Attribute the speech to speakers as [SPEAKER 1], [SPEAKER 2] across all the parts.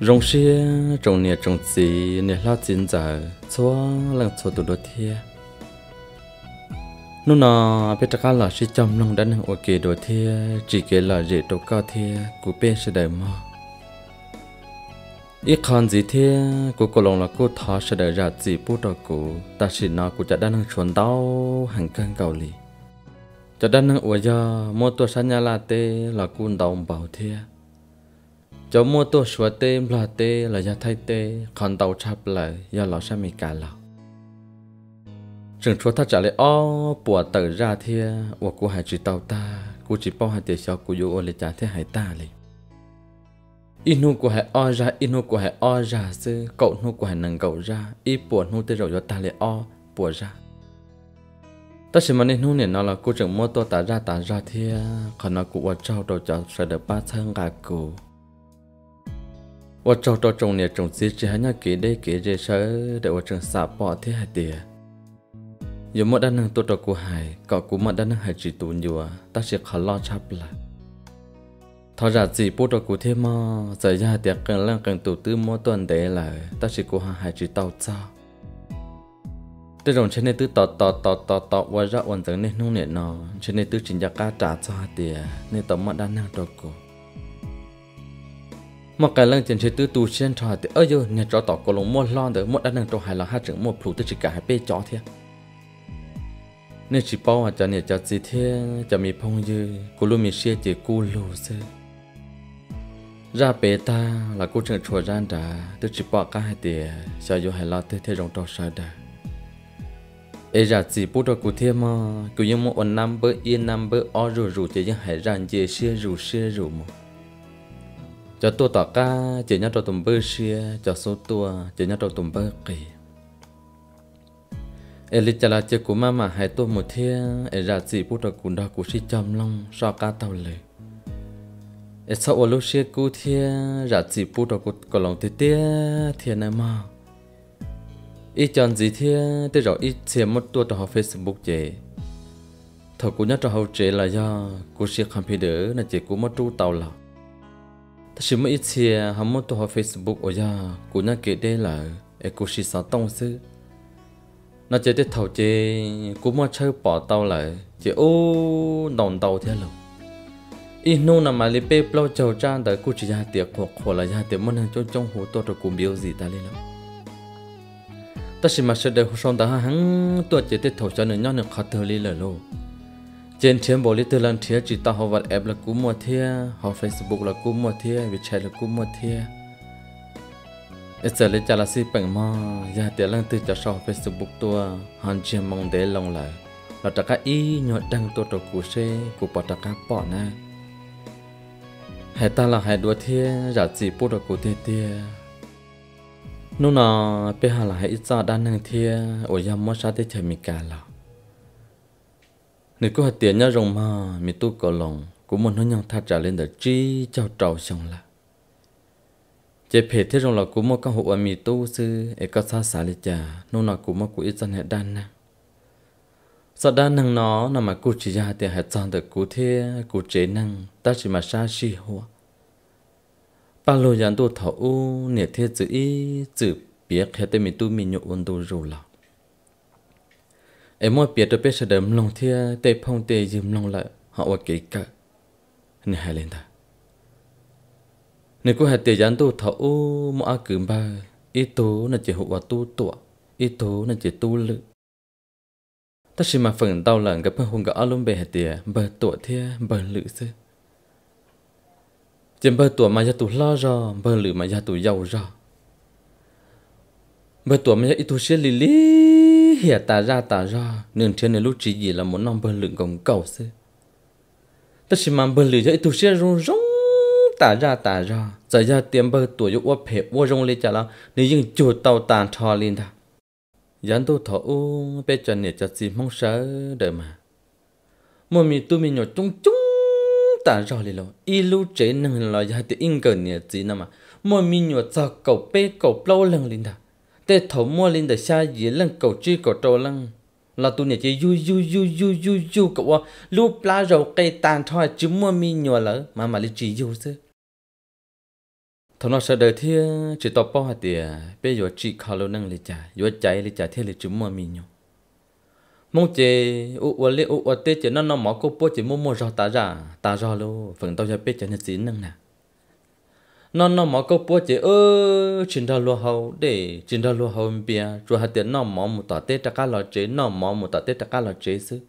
[SPEAKER 1] rong xia trong nè trong gì nè lao chín giờ cho lăng cho tụi đôi thia nó nó biết chắc là sẽ chăm lòng đã nâng ok đôi thia chỉ kể là dễ đầu cao thia của bên sẽ đầy mò ít còn gì thia của cô lòng là cô thọ sẽ đầy ra gì bút đầu cô ta chỉ nó cô chả đã nâng chuẩn đau hàng cân cầu lì chả đã nâng ủa giờ mua tôi sáng nhà là tê là cô đồng bảo thia cho mua tổ sửa tê là tê là gia thay tê còn tàu chập là do lão sa mì cả lão trường chúa ta trả lời ô bùa tử ra thia của cô hải chỉ tàu ta cô chỉ bao hải tiền sau cô yêu ô lệ trả thế hải ta lì inu của hải o ra inu của hải o ra sư cậu nu của hải nâng cậu ra y bùa nu tê rồi cho ta lệ o bùa ra ta chỉ mình nu nên nó là cô trưởng mua tổ ta ra ta ra thia còn nó cũng ở trao đầu cho sợ được ba thân gà cụ ว่าจอจอจงเนี่ยจงซีจะหายเกได้เกเจเชอเดี๋ยวจงสาปอที่หายเตียยมด้านนึงตัวตัวกูหายก็กูมาด้านนึงหายจีตูนอยู่ตาเสียขลอชับละทอจัดจีปูตัวกูเทมอจะยาเตียเกินเรื่องเกินตูตื้อมอตันเดเลยตาเสียกูหาหายจีเต่าเจ้าแต่ตรงเชนในตื้อต่อต่อต่อต่อต่อว่าจะอ่อนจังเนี่ยนู่นเนี่ยนอเชนในตื้อจินยากาจ่าจ้าเตียในต่อมาด้านนึงตัวกู một cái lần trên chơi tư tu trên trò thì ơ giờ nhà trò tỏ có lòng mua lo được một đàn đường trong hai lòng hai trưởng một phụ tư chỉ cả hai bê chó thế nên chỉ bao à cho nhà cho gì thế cho mi phong dư cô luôn mi xe chỉ cô lù xe ra bê ta là cô trưởng chùa gian đã tư chỉ bao cả hai tiền sao vô hai lòng thế thế rồng to sao đã ấy ra chỉ bút ra cụ thế mà cứ như một năm bữa yên năm bữa o rủ rủ chỉ những hải rằng chỉ xe rủ xe rủ mà cho tôi tỏ ca chỉ nhau cho tụm bơ xia cho số tua chỉ nhau cho tụm bơ kỳ Eli chả là chơi của mama hai tôi một thia e ra gì bút được cuốn đó của si chom long so ca tàu lời e sau ô lúc xia cú thia ra gì bút được của còn lòng tê tê thia này mà ít chọn gì thia tôi rồi ít xem một tua cho họ facebook chơi thầu của nhớ cho họ chơi là do của si computer là chỉ của một trụ tàu lòng ta chỉ mới ít xì hàm mốt tôi Facebook ở nhà cũng nãy kể đây là em cũng xì sao tông sư nó chỉ để thầu chế cũng mà chơi bỏ tàu lại chỉ ô đồng tàu thế rồi ít nô nằm mà lấy bê bao chầu trang tại cũng chỉ ra tiệc hoặc hoặc là ra tiệc món hàng trong trong hồ tôi rồi cũng biểu gì ta lên lắm ta chỉ mà sẽ để xong ta hắn tôi chỉ để thầu cho nên nhau nên khó thở lên rồi luôn trên thiên bộ lịch tư lần thiệt chỉ ta họ vật app là cú mua thiệt họ facebook là cú mua thiệt vì chạy là cú mua thiệt ít giờ lấy trả là si bằng mà giờ để lần tư cho sau facebook tua hoàn chỉnh mong để lòng lại là tất cả ý nhọt đăng tua đầu cú xe cú bỏ tất cả bỏ nè hãy ta là hệ đua thiệt giả chỉ bỏ đầu cú thiệt thiệt nô nọ bây giờ là hệ ít giờ đang năng thiệt ôi nhà mua sao để chơi mì cả là nếu có hạt tiền nhá rồng mà mi tu có lòng cũng muốn nói nhau tha trả lên đời chi chào trầu xong là chế phê thế rồng là cũng một căn hộ ở mi tu sư ấy có xa xa lên chả nô nào cũng một của ít dân hệ đan nè sao đan năng nó nằm mà cụ chỉ ra tiền hệ dân được cụ thế cụ chế năng ta chỉ mà xa xì hoa ba lô giàn tu thảo u niệm thế chữ ý chữ biết hệ tên mi tu mi nhụ ôn tu rồi là em mỗi biết được biết sẽ đấm lòng thia tê phong tê dìm lòng lại họ và kỹ cả nè hai lên ta nè cô hai tê gián tu thọ u mọ a cứng ba ít tố là chỉ hụ và tu tọa ít tố là chỉ tu lự ta chỉ mà phần tao lần gặp hùng gõ luôn bè hai tê bờ tọa thia bờ lự sư chỉ bờ tọa mà gia tu lo rồi bờ lự mà gia tu giàu rồi bờ tọa mà gia ít tu xia lì lì hiểu tả ra ta ra nên trên này lúc chỉ gì là một nằm bờ lưng gồng cầu xứ tất nhiên mà bờ lưng ấy tu sĩ rong rong ta ra ta ra giờ ra tiêm bờ tuổi dục ốp hẹp vô rong lên chả là nếu như chủ tàu tàn thò lên ta dẫn tu thọ u bé chân này cho gì mong sợ đời mà mỗi mi tu mi nhỏ chung chung ta ra lên rồi y lúc chế năng là giờ thì in gần nè gì nào mà mỗi mi nhỏ cho cầu bé cầu lâu lần lên ta tê thổ mua lên để xa dễ lần cầu chi cầu trâu lần là tu này chỉ du du du du du du cậu lúc lá rầu cây tàn thoi chứ mua mi nhỏ lỡ mà mà lý chỉ du chứ thằng nó sợ đời thì chỉ tao bao hạt tiền bây giờ chỉ khao lâu năng lý trả giờ chạy lý trả thế lý chứ mua mi nhỏ mong chế u u lý u u tê chỉ nó nó mỏ cô bố chỉ mua mua rau ta ra ta ra luôn phần tao giờ biết cho nên chỉ năng nè nó nó mà câu búa chế ơ chín đầu lúa hậu để chuyển đầu lúa hậu bia chùa hạt tiền nó mỏ một tọt tết cả lò chế nó mỏ một tọt tết cả lò chế chứ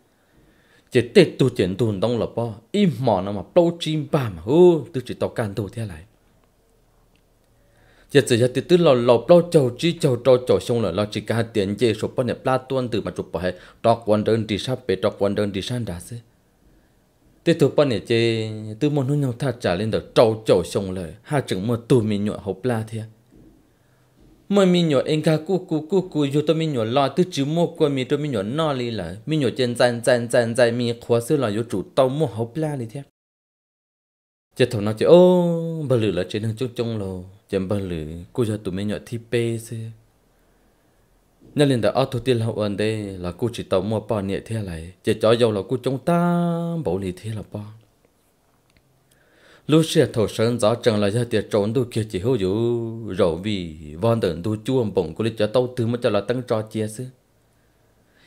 [SPEAKER 1] chế tết tu chuyển tu đông là po im mỏ nó mà bao chim ba mà hô tu chỉ tàu can tu thế này chế chỉ hạt tiền tu lò lò bao chầu chi chầu trâu chầu sông là lò chỉ cả hạt tiền chế số bao nhiêu pla tuân từ mà chụp bao hết quan đơn đi sắp về trọc quan đơn đi san đã chứ tiếp tục bọn này chơi từ môn hướng nhau thắt trả lên được trâu trâu xong lời ha chừng mơ tù mình nhọ hộp la thế mơ mi nhọ anh cả cu cu cu cu dù tôi mi nhọ lo từ chữ mua qua mình tôi mình nhọ no li là mi nhọ chân chân chân chân chân mình khóa sư là dù chủ tàu mua hộp la đi thế chết thầu nó chơi ô bờ lử là trên đường chung chung lồ chém bờ lử cô cho tụi mình nhọ thi pê xưa nhân linh đã auto tiền hậu ẩn đây là cô chỉ tàu mua bò nhẹ thế này chỉ cho dầu là cô chúng ta bảo lý thế là bò lúc xe thổ sơn gió chẳng là do tiệt trốn đôi kia chỉ hữu dụ rổ vì von đợn đôi chua bổng của lịch cho tàu từ mà cho là tăng trò chia xứ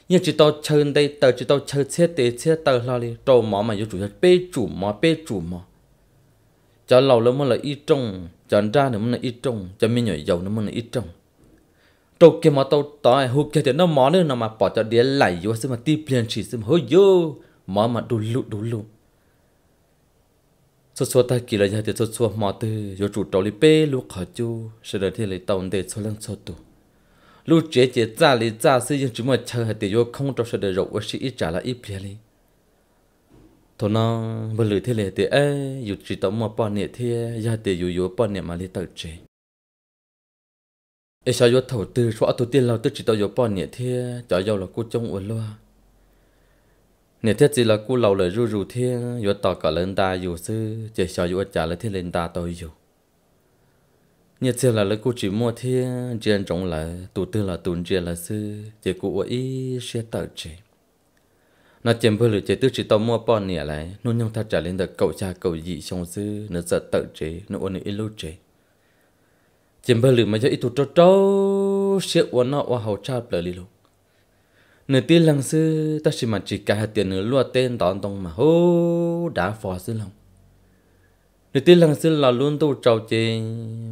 [SPEAKER 1] nhưng chỉ tàu chơi đây tàu chỉ tàu chơi xe tế xe tàu là đi trâu mỏ mà vô chủ bê chủ mỏ bê chủ mỏ cho lâu lắm mà là ít trông cho ra nữa mà là ít trông cho mình nhỏ dầu nữa mà là ít trông trục kia mà tàu tỏi hụt kia thì nó mỏ nữa nó mà bỏ cho đĩa lại vô xem mà ti biến chỉ xem hơi vô mỏ mà đủ lụ đủ lụ số số ta kia là nhà thì số số mỏ từ vô chủ tàu li pê lú khởi chu sẽ đợi thì lấy tàu để số lần số tụ lúc chế chế ra lấy ra xây dựng chúng mà chờ hay thì vô không cho sẽ được, rộng với sĩ ít trả lại ít liền đi thôi nó vừa lười thế này thì ấy dù chỉ tàu mà bỏ nhẹ thì nhà thì dù dù bỏ nhẹ mà lấy tàu chế ấy sao vô thầu tư số tổ tiên lâu tức chỉ tao vô bọn nhẹ thế cho vô là cô trông uốn loa nhẹ thế chỉ là cô lâu lời ru ru thế vô tao cả lên ta dù sư chỉ sao vô trả lời thế lên ta tôi dù nhẹ thế là lấy cô chỉ mua thế chuyện trống là tổ tư là tuần chuyện là sư chỉ cô ấy sẽ tạo chế nó chém bơ lửa chỉ tư chỉ tao mua bọn nhẹ lại nôn nhông ta trả lên được cậu cha cậu dị trong sư nó sợ tạo chế nó uốn ý lâu chế chim bơ lử mà cho ít tụt trâu trâu xịt uốn nọ uốn hậu cha bờ lì luôn nửa tiếng lăng sư ta chỉ mà chỉ cả tiền nửa lúa tên đón tông mà hô đã phò sư lòng nửa tiếng lăng sư là luôn tu trâu chê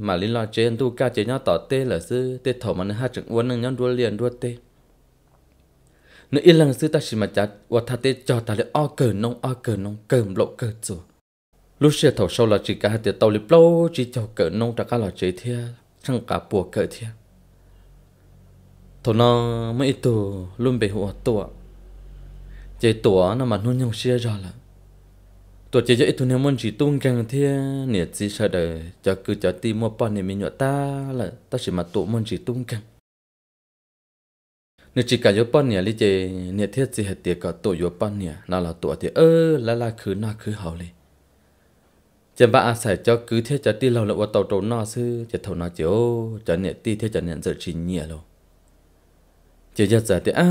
[SPEAKER 1] mà lý lo chê tu ca chê nhau tỏ tê là sư tê thầu mà nửa hai trận uốn nửa nhau đua liền đua tê nửa yên lăng sư ta chỉ mà chặt uốn tha tê cho ta lại o cờ nông o cờ nông cờ lộ cờ chuột lúc xưa thầu sâu là chỉ cả hai tiệt tàu lip lâu chỉ cho cỡ nông trả cả là chế thia chẳng cả bùa cỡ thia thầu nó mấy tù luôn bị hụa tuổi, chế tuổi nó mà nuôi nhung xưa rồi là tuổi chế cho ít tù nếu muốn chỉ tung càng thia nè chỉ sợ đời cho cứ cho ti mua bọn nè mình nhọ ta là ta chỉ mà tuổi muốn chỉ tung càng nếu chỉ cả yếu bọn nè lý chế nè thiết chỉ hết tiệt cả tuổi yếu bọn nè là là tuổi thì ơ là là cứ na cứ hào lên จะบ้าอาศัยจะ cứ thế จะตีเราละว่าตโตนอซื้อจะเท่านอเจียวจะเนี่ยตีเทจะเนี่ยจะชินเนี่ยเราจะจะจะแต่อ่ะ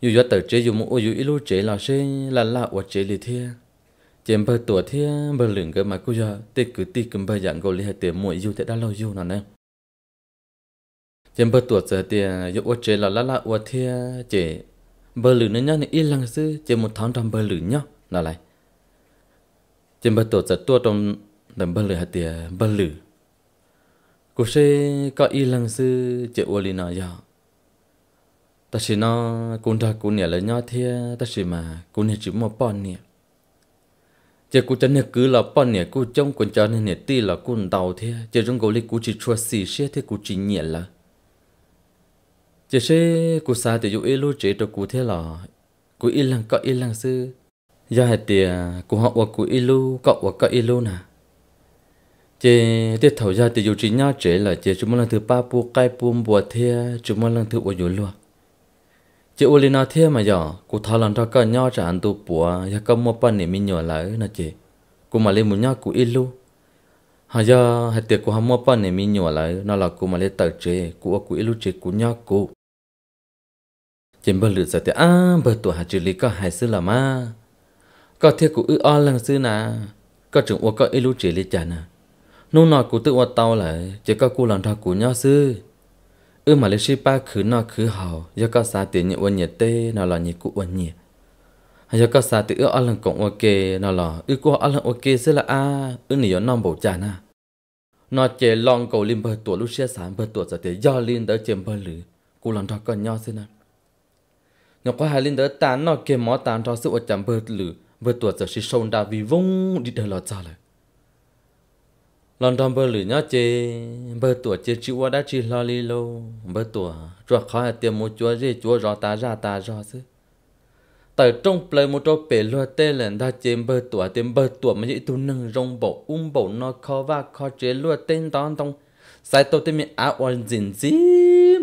[SPEAKER 1] อยู่ยอดเตอเจอยู่มุออยู่อีลูเจเราเช่ละละว่าเจลิเทียเจมเบอร์ตัวเทียเบอร์หลึงก็มากูจะตีกูตีกันเบอร์อย่างก็เลยเตียมวยอยู่แต่ด้านเราอยู่นั่นเองเจมเบอร์ตัวเจเตียอยู่ว่าเจละละละว่าเทียเจเบอร์หลึงเนี่ยเนี่ยอีหลังซื้อเจมุดท้องทำเบอร์หลึงเนี่ยนั่นแหละ chim bắt tổ giật tua trong đầm bơ lử hạt tiề bơ lử cô sẽ có y lăng sư chợ ô lì nọ ta chỉ nó cũng ra cũng nhảy lấy nhau thia ta chỉ mà cũng nhảy chỉ một bọn nhỉ chỉ cũng chân nhảy cứ là bọn nhỉ cũng trông quần cho nên nhảy ti là cũng đầu thia chỉ trong gấu lì cũng chỉ chua xì xe thì cũng chỉ nhảy là chỉ sẽ cũng xa thì dụ ý lưu chế cho cũng thế là cũng y lăng có y lăng sư giờ hạt tìa à, của họ và của ilu cậu và cậu ilu nè chế tiết thầu ra thì dù chỉ nhau chế là chế chúng lần thứ ba bu cai buông bùa thia chúng lần thứ bùa dối luôn chế ô lina thia mà giờ cụ thao lần cho cả nhau trả anh tu bùa giờ có một bạn này mình nhỏ lại nè chế cụ mà lấy một nhau cụ ilu hà giờ hạt tiệc của họ một bạn này mình nhỏ lại nó là cụ mà lấy tờ chế cụ của cụ ilu chế cụ nhau cụ chế bơ lửa giờ thì à bơ tuổi hạt chữ lý có hai sư là ma có thiết của ư o lần xưa nà có chúng ua có ilu chỉ lý chả nà nô nọ của tự ua tao lại chỉ có cụ lần thọ của nhau xưa ư mà lý sĩ ba khứ nọ khứ hào do có xa tiền nhị ua nhiệt tê nọ là nhị cụ ua nhiệt hay có xa tự ư o lần cộng ua kê nọ là ư cụ o lần ua kê xưa là a ư nỉ nong bổ chả nà nó chế lòng cầu lim bờ tuổi lúc xe sáng bờ tuổi giờ thì do linh đỡ chìm bờ lử cụ lần thọ còn nhau xưa nà nhọc quá hai linh đỡ tán nó kê mó tán thọ sự ua chạm bờ lử vừa tuột giờ si sôn đã vì vung đi đời lọt ra rồi lần đầu bơ lử nhá chê bơ tuột chê chữ qua đã chỉ lo li lô bơ tuột cho khó hạt tiền một chúa gì chúa rõ ta ra ta rõ chứ tại trong play một chỗ bể lúa tê lên đã chém bờ tuổi tiêm bờ tuổi mà chỉ tu nâng rong bộ um bộ nó khó và khó chế lúa tên tao tông sai tôi tên mình áo quần dìn dí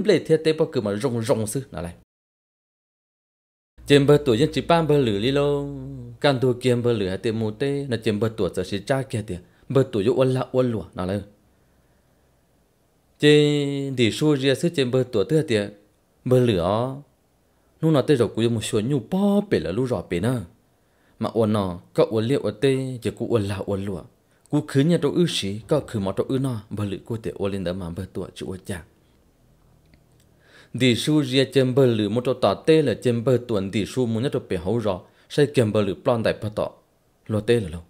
[SPEAKER 1] lệ thiết tê bao cứ mà rong rong sư nào này chém bờ tuổi dân chỉ ba bờ lử li lô can tu kiếm bờ lử hay tiền mù tê là chém bờ tuổi giờ chỉ cha kia tiền bờ tuổi yêu ôn lạ ôn lụa nào lên chê để xu ria sức chém bờ tuổi tê tiền bờ lử ó lúc nào tê rồi cũng một số nhu bó bể là lúc rõ bể nữa mà ôn nó có ôn liệu ôn tê giờ cũng ôn lạ ôn lụa cú khứ nhà trâu ư sĩ có khứ mỏ trâu ư nó bờ lử cô tê ôn lên đỡ mà bờ tuổi chịu ôn chạc đi su ria chém bờ lử một chỗ tả tê là chém bờ tuần đi su muốn nhất chỗ bể hấu rõ say chém bờ lử plon đại bắt tọ lo tê là lâu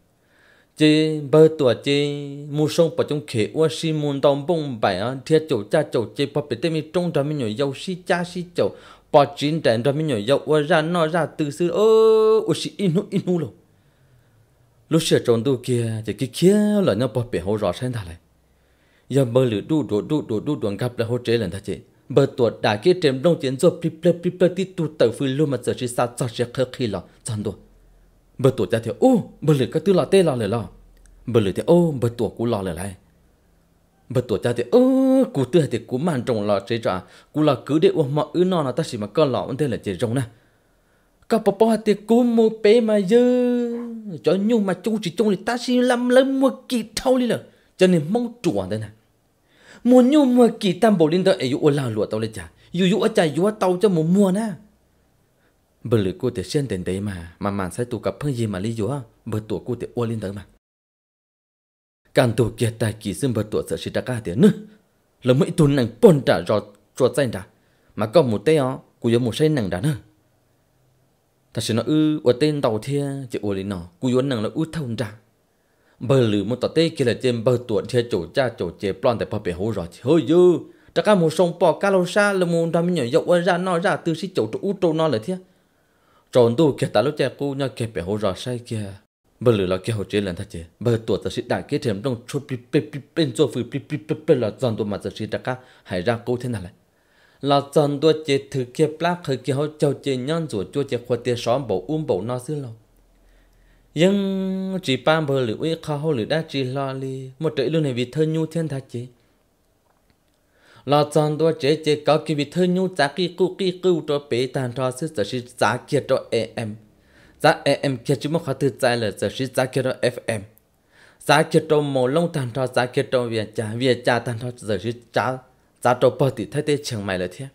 [SPEAKER 1] chế bờ tuần chế mu sông bờ trong khế ua si muốn đồng bông bài á thiệt chỗ cha chỗ chế bờ bể tê mi trong đó mi nhồi dâu si cha si chỗ bờ chín đèn đó mi nhồi dâu ua ra no ra từ xưa ơ ua si inu inu lâu lúc xưa trong đu kia chỉ cái kia là nó bờ bể hấu rõ sen thà lại giờ bờ lử đu đu đu đu đu đuồng gặp là hỗ trợ lần ta chế bờ tuột đã kia trem đông chiến rồi pri pri pri pri ti tu tẩu phi luôn mà giờ chỉ sao cho sẽ khơi khi lọ chọn đồ bờ tuột ra thì ô bờ lửa cái tư lọ tê lọ lửa lọ bờ lửa thì ô bờ tuột cú lọ lửa lại bờ tuột ra thì ô cú tư thì cú màn trồng lọ chế trả cú lọ cứ để uống mọi ứ nọ là ta chỉ mà con lọ vấn đề là chế rồng nè các bà bà thì cú mua bé mà dơ cho nhung mà chung chỉ chung thì ta chỉ làm lấy mua kỳ thâu đi là cho nên mong chùa đây này mua nhu mua kỳ tam bầu linh đó ấy yu la lụa tao lấy chả yu yu chả yu tao cho mua mua na bờ lưỡi cô thì xuyên đến đấy mà mà màn sai tụ cặp phương gì mà lý yu bờ tụ cô thì ô linh đó mà càng tụ kia ta kỳ xưng bờ tụ sợ sĩ ta ca thì nữa là mấy tuần nàng bồn trả rồi chuột danh trả mà có một tay ó cú yếu một say nàng đã nữa thật nó ư tên tàu thia chỉ ô linh nó cú yếu nàng là ư thông trả bờ lử một tọt tê kia là trên bờ tuột chơi chỗ cha chỗ chế plon tại phải bể hồ rồi hơi dư tất cả một sông bò cá lâu xa là một đám nhỏ dậu ra nó ra từ xí chỗ chỗ út trâu nó là thế tròn tu kia ta lúc cha cô nhau kia bể hồ rồi say kia bờ lử là kia hồ chế lần thật chế bờ tuột tờ xí đại kia thêm trong chốt pi pi pi bên chỗ phì pi pi pi pi là tròn tu mà tờ xí tất cả hải ra cô thế nào lại là tròn tu chế thử kia plak hơi kia hồ châu chế nhăn rồi chỗ chế khoa tiền xóm bầu um bầu nó xưa lâu nhưng chỉ ba bờ lưỡi uy khó hồ đã chỉ lo li một trời luôn này vì thơ nhu thiên thật chứ lo chọn đua chế chế có cái vì thơ nhu giá kỳ cụ kỳ cụ cho bế tàn cho sư sở giá kia cho em giá em kia chứ một khó tư trái là giờ sĩ giá kia cho fm giá kia cho mồ lông tàn cho giá kia cho việt trả việt trả tàn cho giờ sĩ trả giá cho bờ tỷ thay thế trường mày là thế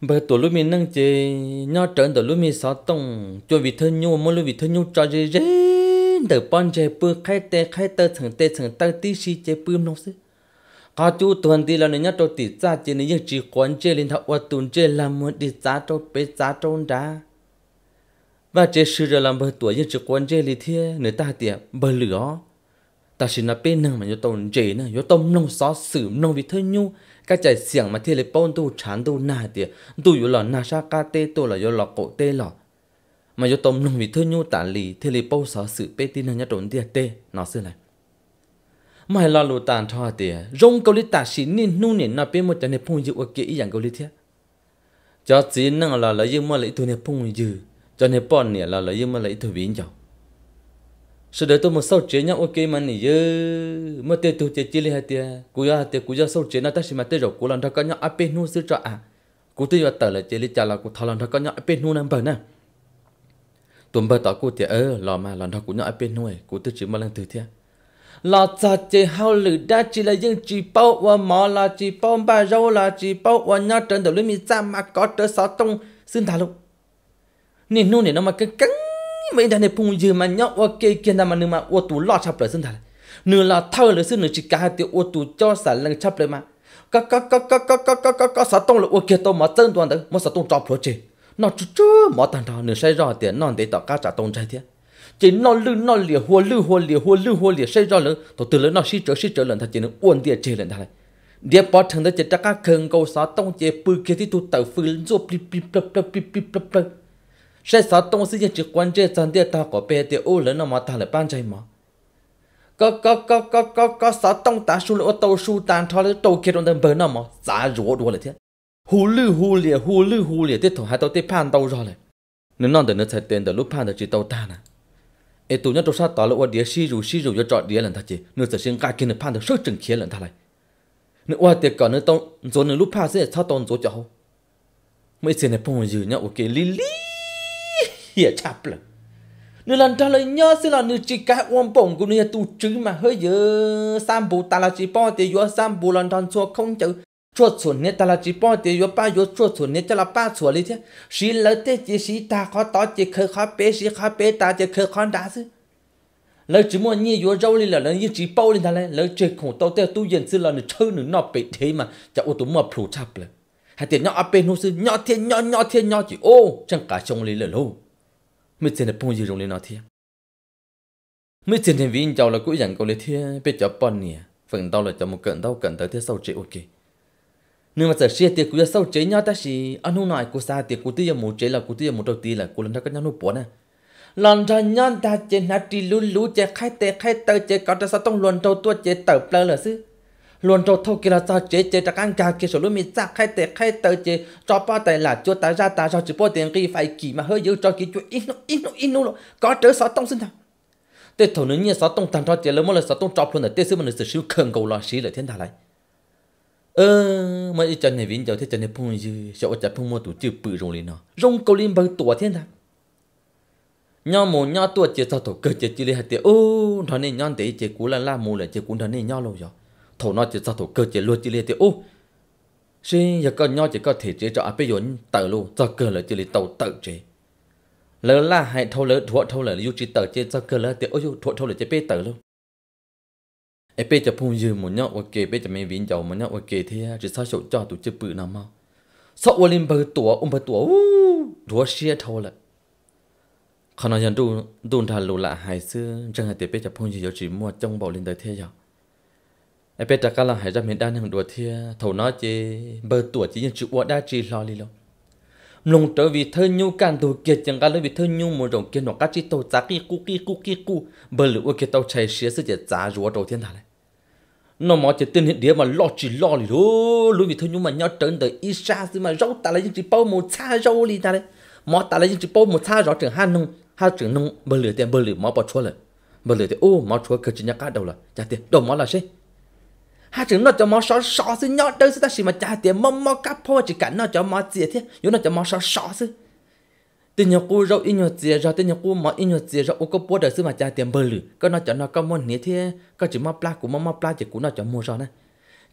[SPEAKER 1] bởi tổ lúc mi nâng chế nhỏ trơn tổ lúc mi sáu tông cho vị thân nhu mỗi lúc vị thân nhu cho chế chế từ bọn chế bư khai tê khai tơ thằng tê thằng tơ tí si chế bư nông sư có chú tuần tí là nó trâu tí gia chế nên chỉ quan chế linh thọc và tuần chế làm muốn đi gia trâu bế gia trâu đá và chế sư rồi làm bởi tuổi nhưng chỉ quan chế linh thiê người ta tiệm bờ lửa ta chỉ là bên năng mà nhớ tông chế nè nhớ tông nông xó sử nông vị thân nhu cái chạy xiang mà thiên lệ bôn tu chán tu na tiệt tu yếu là na sa ca tê tu là yếu là cổ tê lọ mà yếu tôm nông vì thưa nhu tản lì thiên lệ bôn sợ sự bê tin nhất đồn tiệt tê nó xưa này mà là lụt tàn thọ tiệt rong câu lý tả sĩ nín nu nín nó bên một trận này phun dữ ở kia ý dạng câu lý thiết cho chỉ năng là lấy yêu mà lấy thu này phun dữ cho nên bọn nè là lấy yêu mà lấy thu biến chồng sau đó tôi một sau chế nhau ok mà nỉ mà tôi tôi chế chỉ li hai tê cú ya tê cú ya sau chế nó ta xí mà tôi rồi cú làm thằng con nhau áp nu sư cho à cú tê vào tờ là chế li trả là cú thằng làm thằng con nhau áp nu nằm bờ nè tuần bờ tao cú thì ơ lò mà làm thằng cú nhau áp nu ấy cú tôi chỉ mà lần từ thế là cha chế hao lử đã chỉ là những chỉ bao và mò là chỉ bao ba râu là chỉ bao và nhau trên đầu lưỡi mi ra mà có trở sáu tông xin thà luôn nè nu nè nó mà cái cứng mà internet phung dư mà nhóc ok kia nằm mà nương mà ô tu lo chập lại xin thằng nửa là thơ là xin nửa chỉ cả hai tiêu ô tu cho sản lần chập lại mà cá cá cá cá cá cá cá cá cá sáu tông là ô kia tông mà chân toàn đấy mà sáu tông chọc rồi chứ nó chú chú mà thằng thằng nửa say rõ tiền non để tao cá trả tông trái thế chỉ nó lư nó lìa hua lư hua lìa hua lư hua lìa say rõ lớn tổ từ lớn nó xí trở xí trở lần thằng chỉ nó uốn tiền chơi lần thằng này địa bỏ thằng đó chỉ chắc các khương câu sáu tông chỉ bự kia thì tu tàu phun rồi pi pi pi pi pi pi pi sẽ sao tông sĩ chỉ quan chế chân địa ta có bề địa ô lớn nó mà thằng lại ban chạy mà có có có có có có sao tông ta su lỗ tàu su tan cho lỗ tàu kia trong đường bờ nó mà giá rủa đùa lại thế hù lư hù lìa hù lư hù lìa tiếp thằng hai tàu tiếp pan tàu rồi này nên non để nó chạy tiền để lúc pan được chỉ tàu ta nè Ai tụi nhớ tàu sát tàu lỗ đĩa xí rủ xí rủ cho trọi đĩa lần ta chỉ nửa sợ xin cái kia nửa pan được sức chừng kia lần ta lại nửa qua tiệc cả nửa tông rồi nửa lúc pan sẽ sao tông rồi cho mấy xe này phong dữ nhá ok lili hia chạp lực Nếu lần trả lời nhớ xin là nửa chỉ cái uống bổng của nửa tu chữ mà hơi giờ sam bù ta là chỉ bao thì vừa sam bù lần thằng chua không chữ chua chuẩn nè ta là chỉ bao thì vừa ba vừa chua chuẩn nè cho là ba chuẩn lý thế xí lỡ thế chỉ xí ta khó tỏ chỉ khơi khó bé xí khó bé ta chỉ khơi khó đá chứ lỡ chỉ muốn nhẹ vừa râu lên là lần như chỉ bao lên ta lên lỡ chỉ khủng tao theo tu dân xin là nửa chơi nửa nọ bị thế mà cho ô tụm mà phụ chạp lực hay tiền nhỏ áp bên hô sư nhỏ thiên nhỏ nhỏ thiên nhỏ chỉ ô chẳng cả trong lý lỡ lâu mới trên là bông gì rồi lên nó thiệt mới trên thì vinh cháu là cũ dặn cậu lấy thiệt biết cho bọn nè phần đau là cho một cận đau cận tới thế sau chế ok nếu mà giờ xe tiệc của sau chế nhau ta chỉ ăn hôm nay của xa tiệc của tiêu một chế là của tiêu một đầu tiên là của lần đó có nhau nô bỏ nè lần ra nhau ta chế nát đi lú lú chế khai tê khai tơ chế có ta sao tông luồn đầu tua chế tờ plơ là xứ luôn cho thâu kia là sao chế chế cho căn cả kia số lúc mình ra khai tệ khai tờ chế cho bao tài là cho ta ra ta cho chỉ bao tiền kia phải kỳ mà hơi dữ cho kia chuyện ít nó ít nó ít nó có trở sáu tông sinh thằng tê thầu nữa như sáu tông thằng cho chế lớn mỗi lần sáu tông chọc luôn là tê sư mình sử siêu khẩn cầu lo xí lại thiên thả lại ơ mà ít chân này vĩnh giờ thế chân này phun dữ sợ chặt phun mua tủ chữ bự rồng lên nó rồng cầu lên bằng tủa thiên thả nhau mồ nhau tủa chế sao tổ cơ chế chỉ lấy hạt tiền ô thằng này nhau tế chế cú là la mồ là chế cú thằng này nhau lâu rồi thổ nó chỉ sao thổ cơ chỉ luôn chỉ liệt thì ô xin giờ có nho chỉ có thể chế cho áp bây giờ tờ luôn do cơ là chỉ liệt tàu tự chế lỡ là hãy thâu lỡ thua thâu lỡ dù chỉ tờ chế do cơ là thì ôi dù thua thâu lỡ chế bê tờ luôn ép bê cho phun dư một nhau ok bê cho mấy viên dầu một nhau ok thế chỉ sao sổ cho tụi chế bự nào mau sợ ô linh bờ tủa ông bờ tủa u thua xia thâu lỡ khi nó nhận đun đun thà lù lạ hài xưa chẳng hạn tiếp bê cho phun dư giờ chỉ mua trong bảo lên tới thế rồi ai biết cả là hãy ra miền đan hàng đùa thì à, thầu nó chỉ bờ tuổi chỉ những chữ quá đa chỉ lo đi lo lùng trở vì thơ nhu can đồ kiệt chẳng cả lời vì thơ nhu một đồng kia nó cá chỉ tàu giá kí cu kí cu kí cu bờ lửa kiệt tàu chạy xía sẽ chỉ giá rúa đầu thiên thà nó mà chỉ tin hiện địa mà lo chỉ lo thì đó lúc vì thơ nhu mà nhau trấn tới ít xa xí mà rau ta lấy những chỉ bao một xa rau đi ta đấy mà ta lấy những chỉ bao một xa rau trường hai nông hai trường nông bờ lửa tiền bờ lửa mà bỏ chua lại bờ lửa tiền ô mà chua cứ chỉ nhắc cá đầu là chả tiền đầu mà là gì ha chỉ nó cho mò sọ sọ xí nhọ đâu xí ta xí mà cha tiền mò mò cáp phô chỉ cảnh nó cho mò chia thế yếu nó cho mò sọ sọ xí tin nhau cu rau in nhau chia rau tin nhau cu mò in nhau chia rau u có bố đời xí mà cha tiền bơ lử có nó cho nó có món nế thế có chỉ mò pla của mò mò pla chỉ của nó cho mua rau nè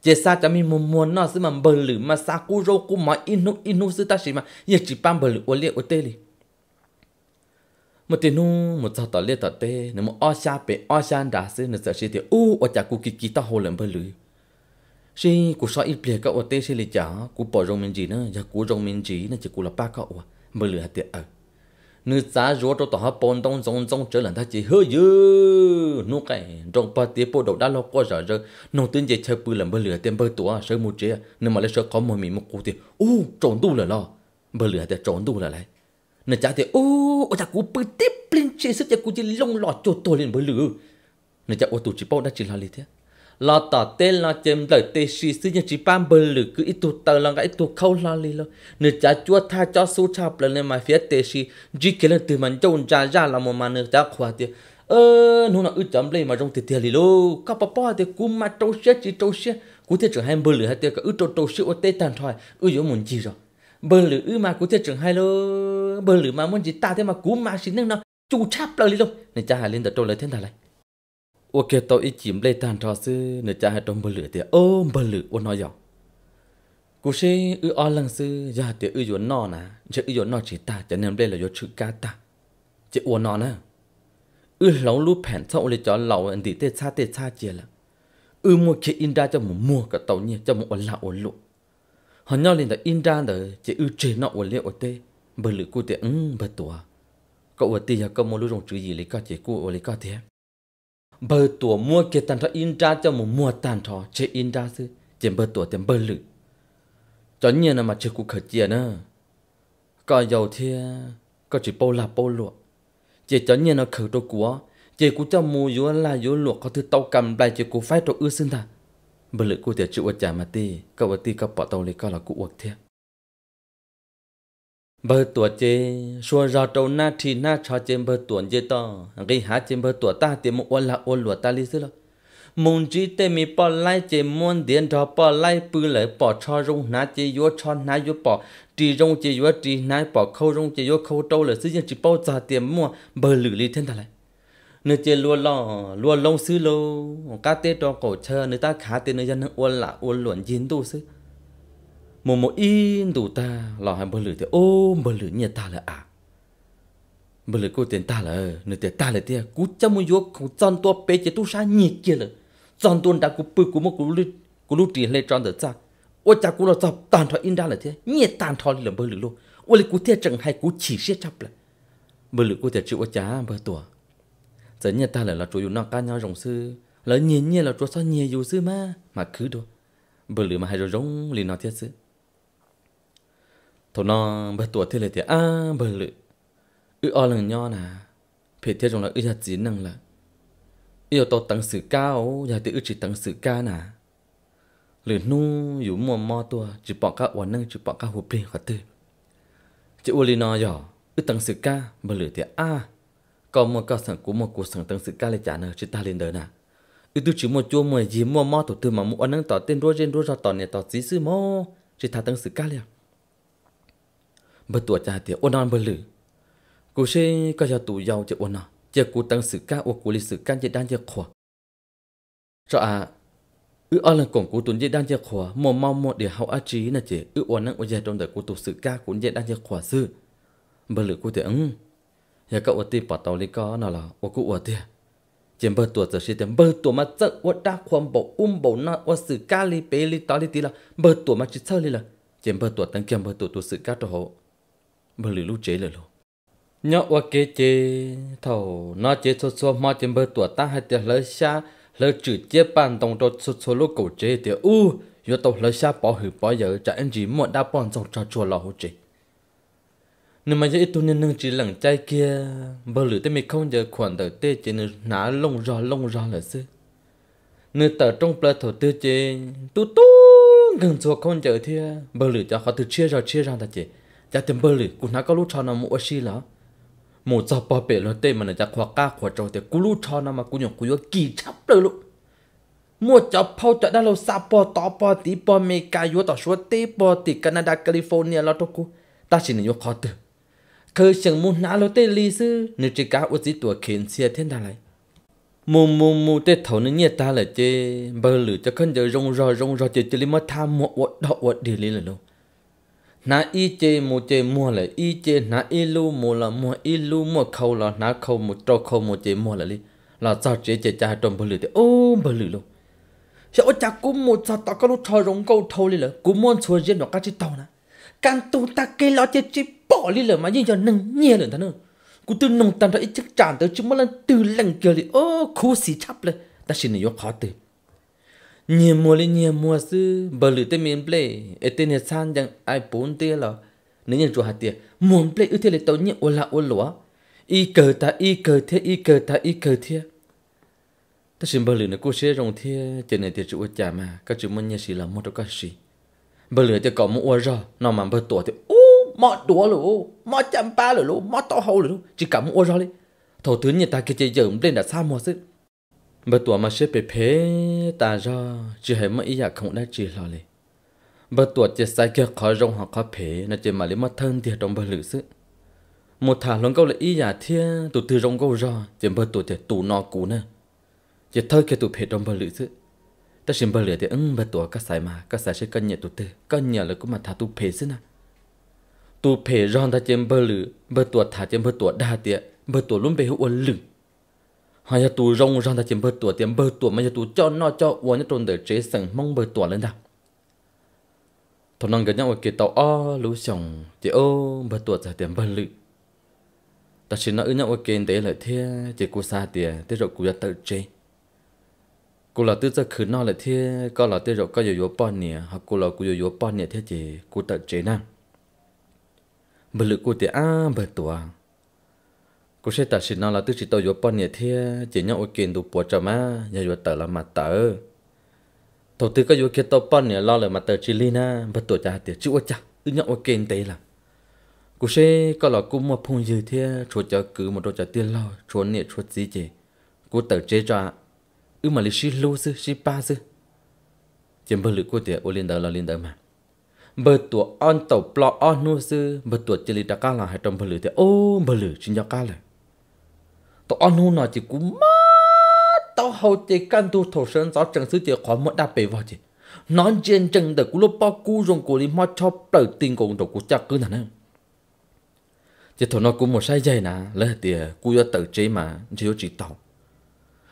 [SPEAKER 1] chỉ sa cho mình muốn muốn nó xí mà bơ lử mà sa cu rau cu mò in nu in nu xí ta xí mà giờ chỉ pam bơ lử ô liệt ô tê li một tiền nu một sao tỏ liệt tỏ tê nếu mà o xa bé o xa đã xí nữa sợ xí thì u ô chả cu kí kí ta hồ lần bơ lử chỉ cú soi ít bìa cậu ở tê si lì chả cú bỏ rong miên gì nữa giờ cú rong miên gì nữa chỉ cú là ba cậu à mới lừa hạt tiệt ở ừ. nữ giá rúa cho tòa bồn đông rong rong trở lần ta chỉ hơi dư nu cái rong ba tiệt bộ đầu đã lo qua giờ rồi nông tuyên chỉ chơi bự làm mới lừa tiền bơi tủa sơ mua chế nên mà lấy sơ có mồi mì một cú thì u trộn tu là lo mới lừa tiệt trộn tu là lại nên chả thì u ở chả cú bự tiếp lên chế sức chả cú chỉ lông lọt cho tôi lên mới lừa nên chả ô tụ chỉ bao đã chỉ là lì thế lo tỏ tên lo chém lời tê sĩ sư nhân chỉ ban bờ lử cứ ít tụt tờ lo cái ít tụt khâu lo li lo nửa cha chúa tha cho số chạp là nên mà phía tê sĩ chỉ kể là từ mình trông cha ra là một mà nửa cha khóa tiền ơ nó là ư chấm lên mà trong tiền tiền li lo các bà bà thì cũng mà trâu xe chỉ trâu xe cú thế chẳng hay bờ lử hay tiền cả ư trâu trâu xe ô tê tàn thoại ư giống muốn gì rồi bờ lử ư mà cú thế chẳng hay lo bờ lử mà muốn gì ta thế mà cú mà xin năng nó chú chạp lo li lo nên cha hà lên tờ trâu lời thế nào lại ô kia tao ít chìm lê tàn trò sư nửa cha hai trong bờ lửa tiệt ô bờ lửa ô nói giọng cú sĩ ư o lăng sư giờ tiệt ư yuan nọ nà chứ ư yuan nọ chỉ ta cho nên đây là do chữ cá ta chứ ô nọ nè ư lão lu phèn sau lê cho lão anh đi tê xa tê xa chia là ư mua kia in ra cho một mua cả tàu nhỉ cho một ổn là ổn lộ họ nhau lên tới in ra rồi chỉ ư chế nọ ổn liệu ổn tê bờ lửa cú tiệt ừ bờ tùa cậu ở tiệt à, cậu mua lu rồng chữ gì lấy cả chỉ cú lấy cả thiệt bơ tổ mua kia tàn thọ in ra cho một mua tàn thọ chế in ra sư chỉ bơ tổ tiền bơ lử cho nhiên là mà chưa cụ khởi chia nữa có dầu thì có chỉ bao là bao luộc. chỉ cho nhiên là khởi đồ của chỉ cụ cho mua yếu là yếu luộc. có thứ tàu cầm lại chỉ cụ phải đồ ư sinh ta bơ lử cụ tiền chịu ở chả mà ti có ở ti có bỏ tàu lấy có là cụ uất thiệt bơ tuổi chê xua rò trâu na thì na cho chê bơ tuổi chê to gây há chê bơ tuổi ta thì một ôn là ôn lụa ta lý xứ lo mùng chỉ tê mi bỏ lại chê muốn điện đó bỏ lại bự lại bỏ cho rong na chê yo cho na yo bỏ trì rong chê yo trì na bỏ khâu rong chê yo khâu trâu là xứ dân chỉ bao giờ tiền mua bơ lử lý thiên ta lại nơi chê lúa lo lúa lông xứ lô cá tê đó cổ chờ nơi ta khá tê nơi dân ôn là ôn luận dính tu xứ một một in đủ ta lò hai bờ lử thì ô bờ lử nhà ta là à bờ lử cô tiền ta là nửa tiền ta là tiền cú chăm mua vô cú chọn tua bé chỉ tu sa nhiệt kia là chọn tuôn đã cú bự cú mua cú lư cú lư tiền lên chọn được cha ô cha cú là chọn tàn thọ in ra là thế nhiệt tàn thọ là bờ lử luôn ô lử cú thiệt chẳng hay cú chỉ siết chấp là bờ lử cô thiệt chịu ô cha bờ tua giờ nhà ta là là chủ yếu nó ca nhau rồng sư là nhìn nhìn là chủ sao nhiều dù sư mà mà cứ đâu bờ lử mà hay rồi rong liền nó thiệt sư thổ nó bờ tuột thế là thế à bờ lự ư o lần nho nà phải thế trong là ư hạt chín năng là yêu to tăng sự cao nhà tự ư chỉ tăng sự ca nà lử nu yếu mua mò tua chỉ bỏ cả uẩn năng chỉ bỏ cả hộp plei khát tư chỉ u li nó nhỏ ư tăng sự ca bờ lự thế à có một cái sản của một cuộc sản tăng sự ca lại trả nợ chỉ ta lên đời nà ư tu chỉ một chua mười gì mua mò tổ tư mà mua năng tỏ tên rô trên rô ra tỏ này tỏ dí sư mò chỉ thà tăng sự ca liền bơ tuột cha thì ôn non bơ lử cú sẽ có cho tụ giàu cho ôn non chỉ cú tăng sự ca ô cú lịch sự ca chỉ đan chỉ khoa, cho à ư ôn lần cổng cú tuấn chỉ đan chỉ khoa, mò mau mò để hậu á trí là chỉ ư ôn năng ôn chỉ trong đời cú tụ sự ca cú chỉ đan chỉ khoa, sư bơ lử cú thì ứng giờ cậu ở tìm bỏ tàu lý có nào là ô cú ở tiền chém bơ tuột giờ sẽ chém bơ tuột mà giận ô đa khoan bộ um bộ nọ ô sự ca li bê li tao li tí là bơ tuột mà chỉ sơ li là chém bơ tuột tăng chém bơ tuột tuột sự ca cho hộ bờ lử lúc chế lời luôn nhớ qua kế chế thầu nó chế số số mà trên bờ tuổi ta hay tiền lỡ xa lỡ chữ chế bàn tông đồ số số lúc cổ chế thì u yo tàu lỡ xa bỏ hử bỏ giờ chả anh chỉ muốn đa bọn dòng cho chùa lò hỗ chế nếu mà giờ tôi nên nâng chỉ lằng trái kia bờ lử tới mình không giờ khoản đầu tê chế nên ná lông rõ lông rõ là sư nếu tờ trong bờ thầu tư chế tu tu gần chùa không giờ thì bờ lử cho họ từ chia ra chia ra ta chế จะเต็มเบอร์เลยกูนักก็รู้ชอนอมูอชีแล้วหมูจะปอเปลเต้มันจะขวาก้าขวาโจแต่กูรู้ชอนอมากูหยงกูยกี่ชับเลยลูกมัวจะพอจะได้เราซาปอต่อปอตีปอเมกายัวต่อชัวเตปอติแคนาดาแคลิฟอร์เนียแล้วทุกกูตาชินยกคอเตอคือเสียงมูนาเราเตลีซื้อนึกจิกาอุจิตัวเข็นเสียเท่นอะไรมูมูมูเตเถาเนี้ยตาเลยเจเบอร์หรือจะขึ้นจะรงรอรงรอเจจะลิมาทามหมดวดดอกวดเดลีเลยลูก na y chê mô chê mua là y chê na y lu mô là mua y lu mua khâu là na khâu một trâu khâu một chê mua là li là sao chê chê cha trong bờ lử thì ô bờ lử luôn sao cha cũng một sao tao có lúc thò rong câu thâu li là cũng muốn xua riêng nó cái chữ tao nè can tu ta cái lo chê chê bỏ li là mà như giờ nâng nhẹ lên thằng nữa cú từ nông tầm ra ít chắc chán tới chúng mới lần từ lần kia li ô khô xì chắp lên ta xin này vô khó từ nhiều mùa lên nhiều mùa sư bờ lửa tên miền ple ở tên nhà san chẳng ai bốn tia là nếu như chùa hạt tiệt muốn ple ưu thế là tao nhẹ là la ô lúa y cờ ta y cờ thế y cờ ta y cờ thế ta xin bờ lửa nó cô sẽ rồng thế trên này thì chùa chả mà các chữ muốn nhà sĩ là một trong các sĩ bờ lửa thì có một ô rò nó mà bờ tuổi thì ô mọ đũa lũ mọ chăm ba lũ mọ to hậu lũ chỉ cả một ô rò đi thầu tướng nhà ta kia chơi giờ lên đã xa mùa sức bà tuổi mà xếp bề phê ta ra chỉ hãy mà ý giả không đã chỉ lo lì bà tuổi chỉ sai kia khó rong hoặc khó phê nó chỉ mà lấy mất thân thì trong bà lử sự một thả luôn câu là ý giả thiên tụ từ rong câu ra chỉ bà tuổi chỉ tụ nọ cũ nè chỉ thôi kia tụ phê trong bà lử sự ta xin bà lử thì ứng bà tuổi các sai mà các sai sẽ cân nhẹ tụ từ cân nhẹ là cũng mà thả tụ phê sự nè tụ phê rong ta chỉ bà lử bà tuổi thả chỉ bà tuổi đa tiệt bà tuổi luôn bề hữu lửng hay tu rong rong ta chìm bờ tuổi tiệm bờ tuổi mà tu cho nó cho uống nhất trôn để chế sừng mong bờ tuổi lên đâu thọ năng gần nhau ở kia tàu o lú sòng chỉ ô bờ tuổi giải tiệm bờ lự ta chỉ nói nhau ở kia để lại thế chỉ cô xa tiề thế rồi cô ra tự chế cô là tự ra khử nó lại thế có là thế rồi có yếu yếu bao nè hoặc cô là cô yếu yếu bao nè thế chỉ cô tự chế năng bờ lự cô tiệm a bờ tuổi cú sẽ tạt xịt nó là tức chỉ tàu yuột bao nhiêu thế chỉ nhau ôi kiện đủ bùa cho má nhà yuột tờ là mặt tờ thầu tư có yuột kia tàu bao nhiêu lo là mặt tờ chỉ lina bắt tổ cha tiệt chịu cha tức nhau ôi kiện tê là cú sẽ có là cú mua phong dư thế chuột cho cứ một đôi cho tiền lo chuột nhiệt chuột gì chứ cú tờ chế cho ư mà lịch sử lâu xưa sĩ ba sư chỉ bơ lự cú tiệt ô liên đời là liên đời mà bờ tuổi on tàu plo on nô sư bờ tuổi chỉ lịch đã ca là hai trăm bờ lự thì ô bờ lự chỉ nhau ca lời tổ ăn hôn nó chỉ cũng mất tao hầu chỉ căn tu thổ sơn giáo chẳng sư chỉ khó một đáp bể vào chỉ nó trên chân được cú lúc bao cú rong cú đi mất cho bờ tiền cùng đồ cú chắc cứ thằng em chỉ thổ nó cũng một sai dây nè lấy tiền cú cho tự chế mà chỉ có chỉ tàu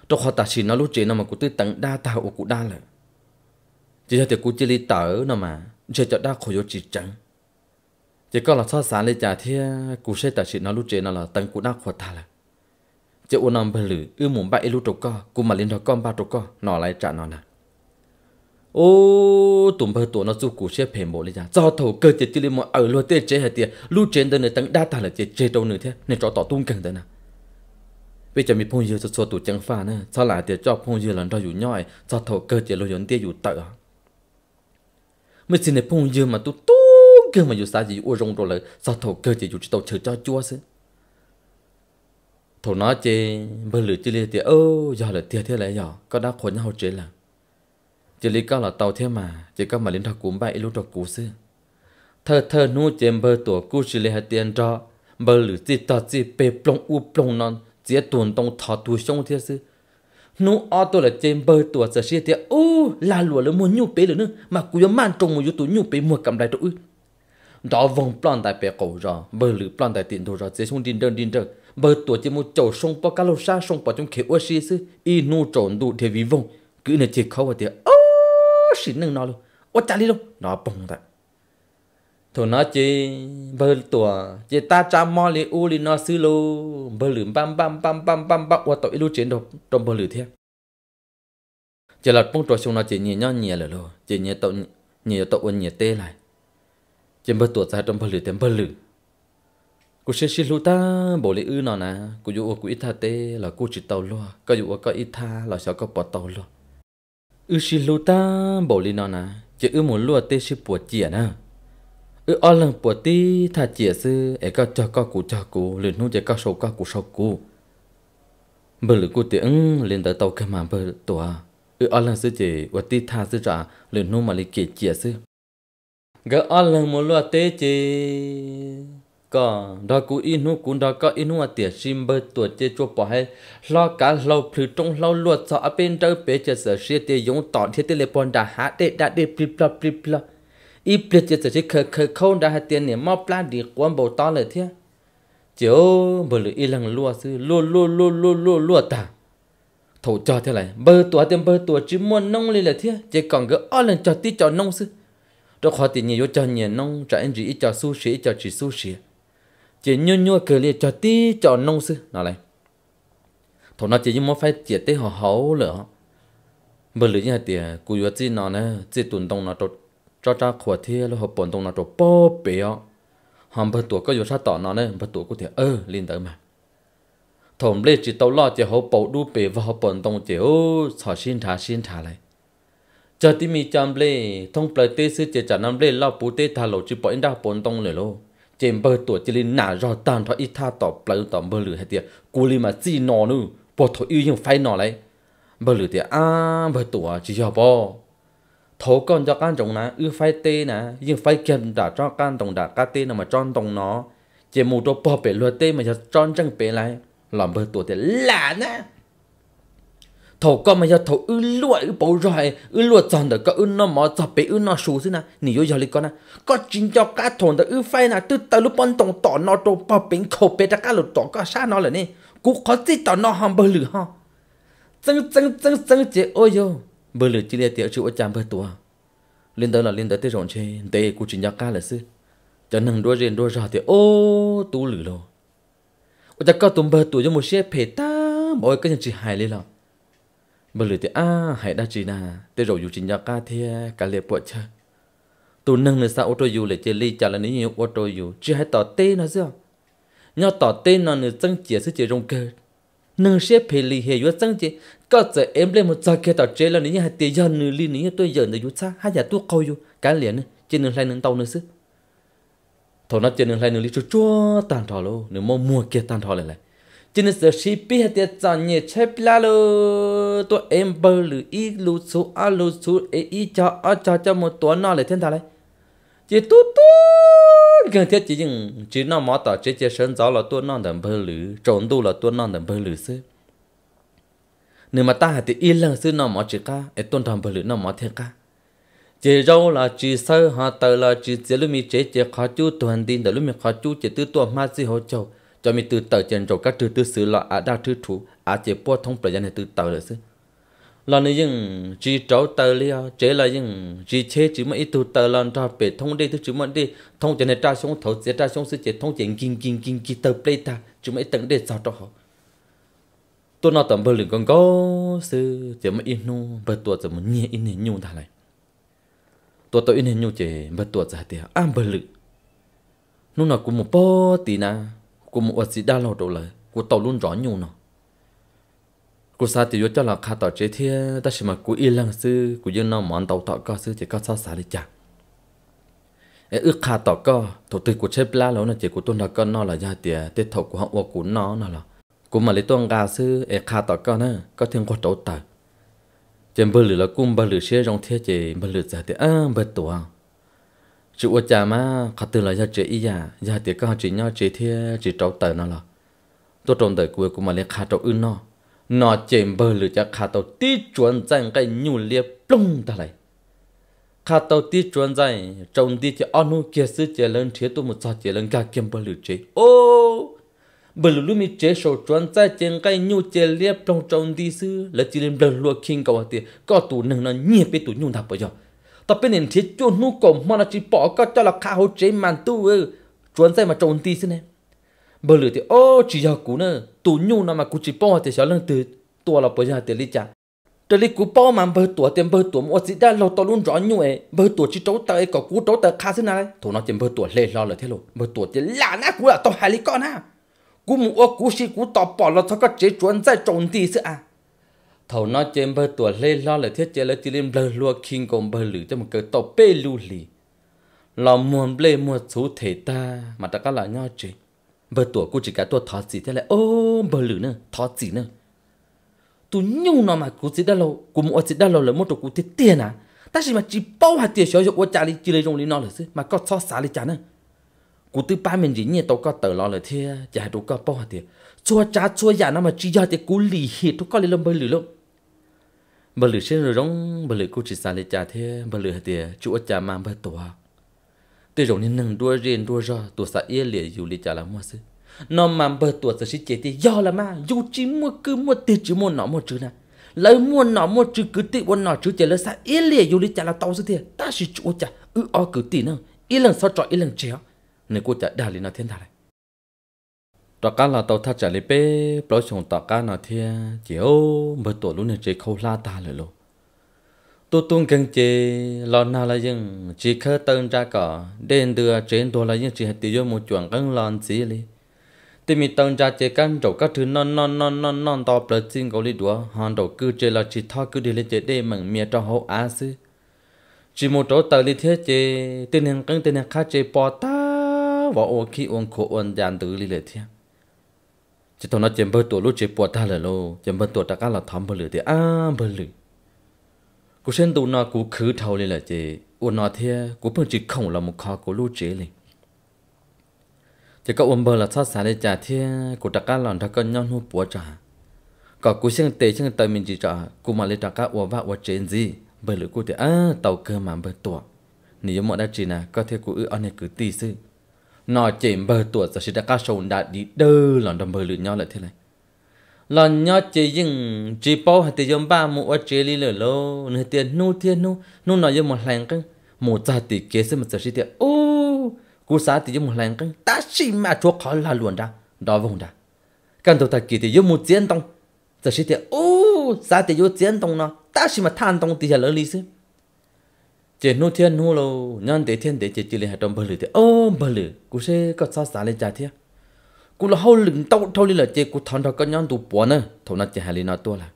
[SPEAKER 1] trong họ ta chỉ nó lúc chế nó mà cú tư tận đa tàu của cú đa lại chỉ cho tiền cú chỉ lý tờ nó mà chỉ cho đa khỏi cho chỉ trắng chỉ có là so sánh lấy trả thì cú sẽ ta chỉ nó lúc chế nó là tận cú đa khỏi ta lại จะอุนอมเปลืออือหมุนบ้าเอลูตกก็กูมาลินทอก้อมบ้าตกก็หน่อไรจะนอนนะโอ้ตุ่มเปตัวน้อจูกูเชื่อเพมโบเลยจ้ะจอถูเกิดเจติลิมเออลัวเตเจเหตียลู่เจนเดินเนตั้งด้าตาเลยเจเจตัวหนึ่งเท่ในจอต่อตุ้งกันเดินนะเพื่อจะมีพงยืนสัวตู่จังฟ้านะสลายเตียจอบพงยืนหลังเราอยู่ย่อยจอถูเกิดเจลุยนเตียอยู่เต๋อเมื่อสิในพงยืนมาตุ้งตุ้งเกิดมาอยู่ซาจีอ้วนรงโดเลยจอถูเกิดเจอยู่จิตโตเชื่อจอจัวซึ่ง thổ nó chê bơ lử chê li thì ô giờ là thiệt thế lại giờ có đã khốn nhau chế là chê li có là tàu thế mà chỉ có mà lính thọ cúm bay lúc thọ cú xưa thơ thơ nu chê bơ tổ cú chê li hạt tiền cho bơ lử chê tao chê bê plong u plong non chỉ tuần tông thọ tu sông thiệt xưa nu o tôi là chê bơ tổ sợ xia thì ô là lúa là muốn nhu bê rồi nữa mà cú giống man trong một chút nhu bê mua cầm lại tụi đó vòng plan tại bè cổ rồi bơ lử plan tại tiền đồ rồi chỉ xuống đinh đơn đinh đơn bờ tuổi chỉ một chỗ sông bao cá lô xa sông bao trong khế ua xí sư y nu trộn đủ thế vì vong cứ này chỉ khâu và thì ô xí nâng nó luôn ô chả đi luôn nó bùng tại thôi nó chỉ bờ tuổi chỉ ta cha mò li u li nó sư lô bờ lửng bam bam bam bam bam bam qua tội lưu chiến đồ trong bờ lửng thế chỉ là bông trồi sông nó chỉ nhẹ nhõm nhẹ là luôn chỉ nhẹ tội nhẹ tội nhẹ tê lại chỉ bờ tuổi ra trong bờ lửng thêm bờ lửng cú sẽ xin lụt ta bỏ lý ư nó nè cú dụ cú ít tha tê là cú chỉ tàu luôn có dụ có ít tha là sẽ có bỏ tàu luôn ư xin lụt ta bỏ lý nó nè chỉ ư muốn lụa tê sẽ bùa chìa nè ư o lần bùa tê tha chìa sư ấy có cho có cú cho cú liền nu chỉ có sầu có cú sầu cú bờ lử cú tiếng lên tới tàu cái mà bờ tòa ư o lần sư chỉ bùa tê tha sư trả liền nu mà lý kệ chìa sư gỡ o lần muốn lụa tê chì có đó cú inu cú đa có inu à tiệt sim bơ tuột chế chua bỏ hay lo cá lâu phứ trong lâu luật sợ ở bên đâu bé chơi sợ xe tiệt giống tọt thiết tiệt lệ bọn đã hát để đã để plip plop plip plop ít plip chơi sợ chỉ khờ khờ khâu đã hát tiền này mau plan đi quan bầu to lời thế chiếu bơ lử y lần lúa sư lúa lúa lúa lúa lúa lúa ta thầu cho thế này bơ tuột tiền bơ tuột chỉ muốn nông lên là thế chỉ còn gỡ ở lần cho tí cho nông sư rồi khó tiền nhiều cho nhiều nông trả anh gì cho sushi cho chỉ sushi chỉ nhua nhua cười liệt cho tí cho nông sư nào này thổ nó chỉ như muốn phải chỉ tế họ hấu lửa bờ lửa như thế cú yếu chi nó nè chỉ tuần tông nó trột cho cha khỏa thia lo họ bổn tông nó trột bó bể ó hòm bờ tuổi có yếu sát tỏ nó nè bờ tuổi có thể ơ liên tới mà thổm lê chỉ tàu lo chỉ họ bầu đu bể và họ bổn tông chỉ ô xỏ xin thả xin thả này cho tí mi chăm lê thông plei tê sư chỉ chả năm lê lo bù tê thả lộ chỉ bỏ in đa bổn tông này luôn เจมเบอร์ตัวจิลินหนารอตานทออีท่าต่อปลายต่อเบอร์หรือเฮเตียกูลีมาจีนอนูปวดทอยู่ยังไฟนอเลยเบอร์หรือเตียอ้าเบอร์ตัวจียอบอทก่อนจะการตรงนะเอื้อไฟเตนะยังไฟเกมด่าจ้อการตรงด่ากาเตนะมาจ้อนตรงเนาะเจมูตัวปอเป็ดลัวเตมาจะจ้อนจังเป็ดไรหล่อมเบอร์ตัวเตียหลานนะ thổ có mà giờ thổ ư lụa ư bầu rồi ư lụa tròn được, có ư nó mò chọc bể ư nó sù xí na nỉ giờ li con na có chính cho cá thồn đó ư phai na tư tao lúc bắn tổng tỏ nó trâu bao bính khẩu bể ra cá lụt tỏ có xa nó là nè cú khó chết tỏ nó hòm bơ lử ha, chân chân chân chân chế ôi yo bơ lử chỉ để tiểu chữ ở chạm bơ tua lên đó là lên đó tới rộn chê để cú chính cho cá là sư cho nằng đôi riêng đôi rò thì ô tú lử lo ôi ta tụm bơ tua cho một xe phê ta mỗi cái nhân chỉ hài lên lòng bởi lười thì à hãy đa chỉ nà để rồi dù chỉ nhà ca thì cả lệ bộ chơi tụ nâng người sao ô tô dù lệ chê ly chả là nếu nhiều ô tô dù chỉ hãy tỏ tê nó chứ nhau tỏ tê nó nữa chân chỉ sức chỉ rong cơ nâng xếp phê ly hệ yếu chân chỉ có giờ em lên một giờ kia tỏ chế là nếu như hãy tiền giờ nửa ly nếu tôi giờ nửa dù xa hai giờ tôi câu dù cả liền nữa trên nửa lại nửa tàu nửa sức thọ nó trên nửa lại nửa ly chúa chúa tàn thọ luôn nửa mua mua kia tàn thọ lại lại cho nên giờ chỉ biết hết tiệt chọn nhẹ chơi pila lô tôi em bơ lử ý lú số a lú số e ý cho a cho cho một tuần nọ lại thiên thà đấy chỉ tu tu gần thiết chỉ dừng chỉ nó mỏ tỏ chỉ chỉ sơn gió là tuần nọ đầm bơ lử trộn tu là tuần nọ đầm bơ lử sư nếu mà ta hạt thì yên lặng sư nào mà chỉ ca e tuần đầm bơ lử nào mà thiên ca chỉ rau là chỉ sơ họ tờ là chỉ chỉ lúc mi chỉ chỉ khó chú tuần tin đó lúc mi khó chú chỉ tư tuần ma gì hỗ trợ cho mình từ tờ chân rồi các trừ tư xứ là ở đa trừ thủ ở chế bó thông bởi dân từ tờ rồi xứ là nơi những chỉ trâu tờ liao chế là những chỉ chế chỉ mà ít tu tờ lần ra bể thông đi thứ chỉ mà đi thông trên nên tra xuống thấu chế tra xuống sự chế thông trên kinh kinh kinh kinh tờ play ta chỉ mà ít tận để sao cho họ tôi nói tầm bờ lửng con gấu sự chỉ mà ít nu bơ tuột chỉ mà nhẹ ít nên nhung ta này tôi tôi ít nên nhung chế bơ tuột ra thì ăn à, bờ lửng nó nói cũng một bó tí na của một ước gì đa lầu đồ lời của tàu luôn rõ nhiều nó của sao thì cho là khá tàu chế thế ta chỉ mà của yên lặng sư của dân nào món tàu tàu co sư chỉ có sao xả đi chả ế ước khá tàu co thổ tư của chế la lâu là chỉ của tôi là con nó là gia tiệt tết thổ của họ của của nó nó là của mà lấy tuân gà sư ế khá tàu co nữa có thêm có chỗ tàu trên bờ lửa là cung bờ lửa xe rong thế chỉ bờ lửa gia tiệt à bờ tổ chú ở nhà mà khát từ là giờ chế ý à giờ thì có chỉ nhau chế thế chỉ trâu tờ nó là tôi trông đời cuối của mà lấy khát trâu ưn nó nó chém bờ lửa cho khát tàu tít chuẩn dành cái nhu liệp plung ta lại khát tàu tít chuẩn dành trông đi cho anh hú kia sư chế lên thế tôi một sao chế lên cả kiếm bờ lửa chế ô bờ lửa mi chế sầu chuẩn dành chém cái nhu chế liệp trong trông đi sư là chỉ lên bờ lửa kinh cầu tiền có tủ nâng nó nhẹ biết tủ nhu thập bây giờ ta bên nền thiết cho nu cổ mà nó chỉ bỏ có cho là khá hỗ chế mà tu ư chuẩn say mà trốn tí xin em bờ lửa thì ô chỉ giờ cú nè tù nhu nó mà cú chỉ bỏ thì sẽ lần từ tua là bây giờ thì lý chả trở lý cú bỏ mà bờ tua tiền bờ tua một gì đã lâu tao luôn rõ nhu ấy bờ tua chỉ trâu tao ấy có cú trâu tao khá xin này thủ nó chỉ bờ tua lê lo là thế luôn bờ tua tiền lạ nát cú là tao hại lý con à cú mua cú xí cú tao bỏ là tao có chế chuẩn say trốn tí xin à thầu nó chém bờ tuổi lên lo là thiết chế là chỉ lên bơ luo kinh gồm bờ lử cho một cái tổ bê lu lì lo muốn lê mua số thể ta mà ta các là nho chế bờ tuổi cô chỉ cái tuổi thọ gì thế lại ô bờ lử nữa thọ gì nữa tu nhung nó mà cú chỉ đã lâu cú mua chỉ đã lâu là một tổ cú thiết tiền à ta chỉ mà chỉ bao hạt tiền sử dụng của cha đi chỉ lấy trong lý nó là chứ mà có so xả lý cha nữa cú từ ba mình gì nhỉ tao có tờ lo là thế chả đủ có bao hạt tiền chua cha chua già nó mà chỉ do thì cú lì hết tôi có lấy lâm bơ lử luôn bà lử xin rồi rong bà lử cô chỉ xả lệ trả thế bà lử thì chú ở trả mang bớt tổ tôi rồi nên nâng đua riêng đua ra tổ xã yên lệ dù lệ trả là mua sư nó mang bớt tổ sẽ chỉ chế thì do là mà dù chỉ mua cứ mua tiền chứ mua nó mua chữ nè lấy mua nó mua chữ cứ tiền mua nó chữ chế lấy xã yên lệ dù lệ trả là tàu sư thiệt ta chỉ chú ở trả ư o cứ tiền nè ít lần sau trọ ít lần chéo nên cô trả đà lên nó thiên thà này tọa cá là tàu thắt chặt lấy bé bao xuống tọa cá nó thia chỉ ô mới tổ lúc này chỉ khâu la ta lời luôn tu tung kinh chế lo na là những chỉ khơi tân ra cả đến đưa trên đồ là những chỉ hạt tiêu một chuẩn căng lon gì li thì mình tân ra chế căn đầu các thứ non non non non non to bớt xin gọi đi đùa hòn đầu cứ chế là chỉ thao cứ đi lên chế để mừng miệt cho hậu á sư chỉ một chỗ tờ đi thế chế tên hàng căng tên hàng khác chế bỏ ta và ô khi uống khổ uống giàn tử đi lên thế chỉ thằng nó chém bơ tổ lúc chế bọt ta là lô chém bơ tổ ta cả là thắm bơ lử thì à bơ lử cú sen tụ nó cú khứ thâu lên là chế uốn nó thế cú bơ chỉ không là một khó cú lúc chế lên chỉ có uốn bơ là sát sản để trả thế cú ta cả lòn ta con nhon hú búa trả có cú sen tê sen tây mình chỉ trả cú mà lên ta cá uốn vạ uốn chế gì bơ lử cú thì à tàu cơ mà bơ tổ nếu mọi đã chỉ là có thể cú ư anh này cứ tì sư nó chỉ bờ tuổi giờ sẽ đã cao sấu đã đi đơ lòn đầm bờ lửa nhau lại thế này lòn nhau chỉ dừng chỉ bao hạt tiêu ba mũ ở chỉ lì lửa lô nơi tiền nu tiền nu nu nói giống một làng cưng một gia thì kế sẽ một giờ sẽ tiệt ô cú xã thì giống một làng cưng ta chỉ mà chúa khó là luôn đã đó vùng đã cần đầu thật kỳ thì giống một chiến tông giờ sẽ tiệt ô xã thì giống chiến tông nó ta chỉ mà than tông thì là lớn lý xí chỉ nô thiên nô lâu nhân để thiên để chỉ chỉ lên hạt đồng bờ lử thì ô bờ lử cú sẽ có sao xả lên trái thiệt cú là hậu lưng tao thâu lên là chỉ cú thằng đó có nhân tụ bỏ nữa thầu nát chỉ hà lên nó tua là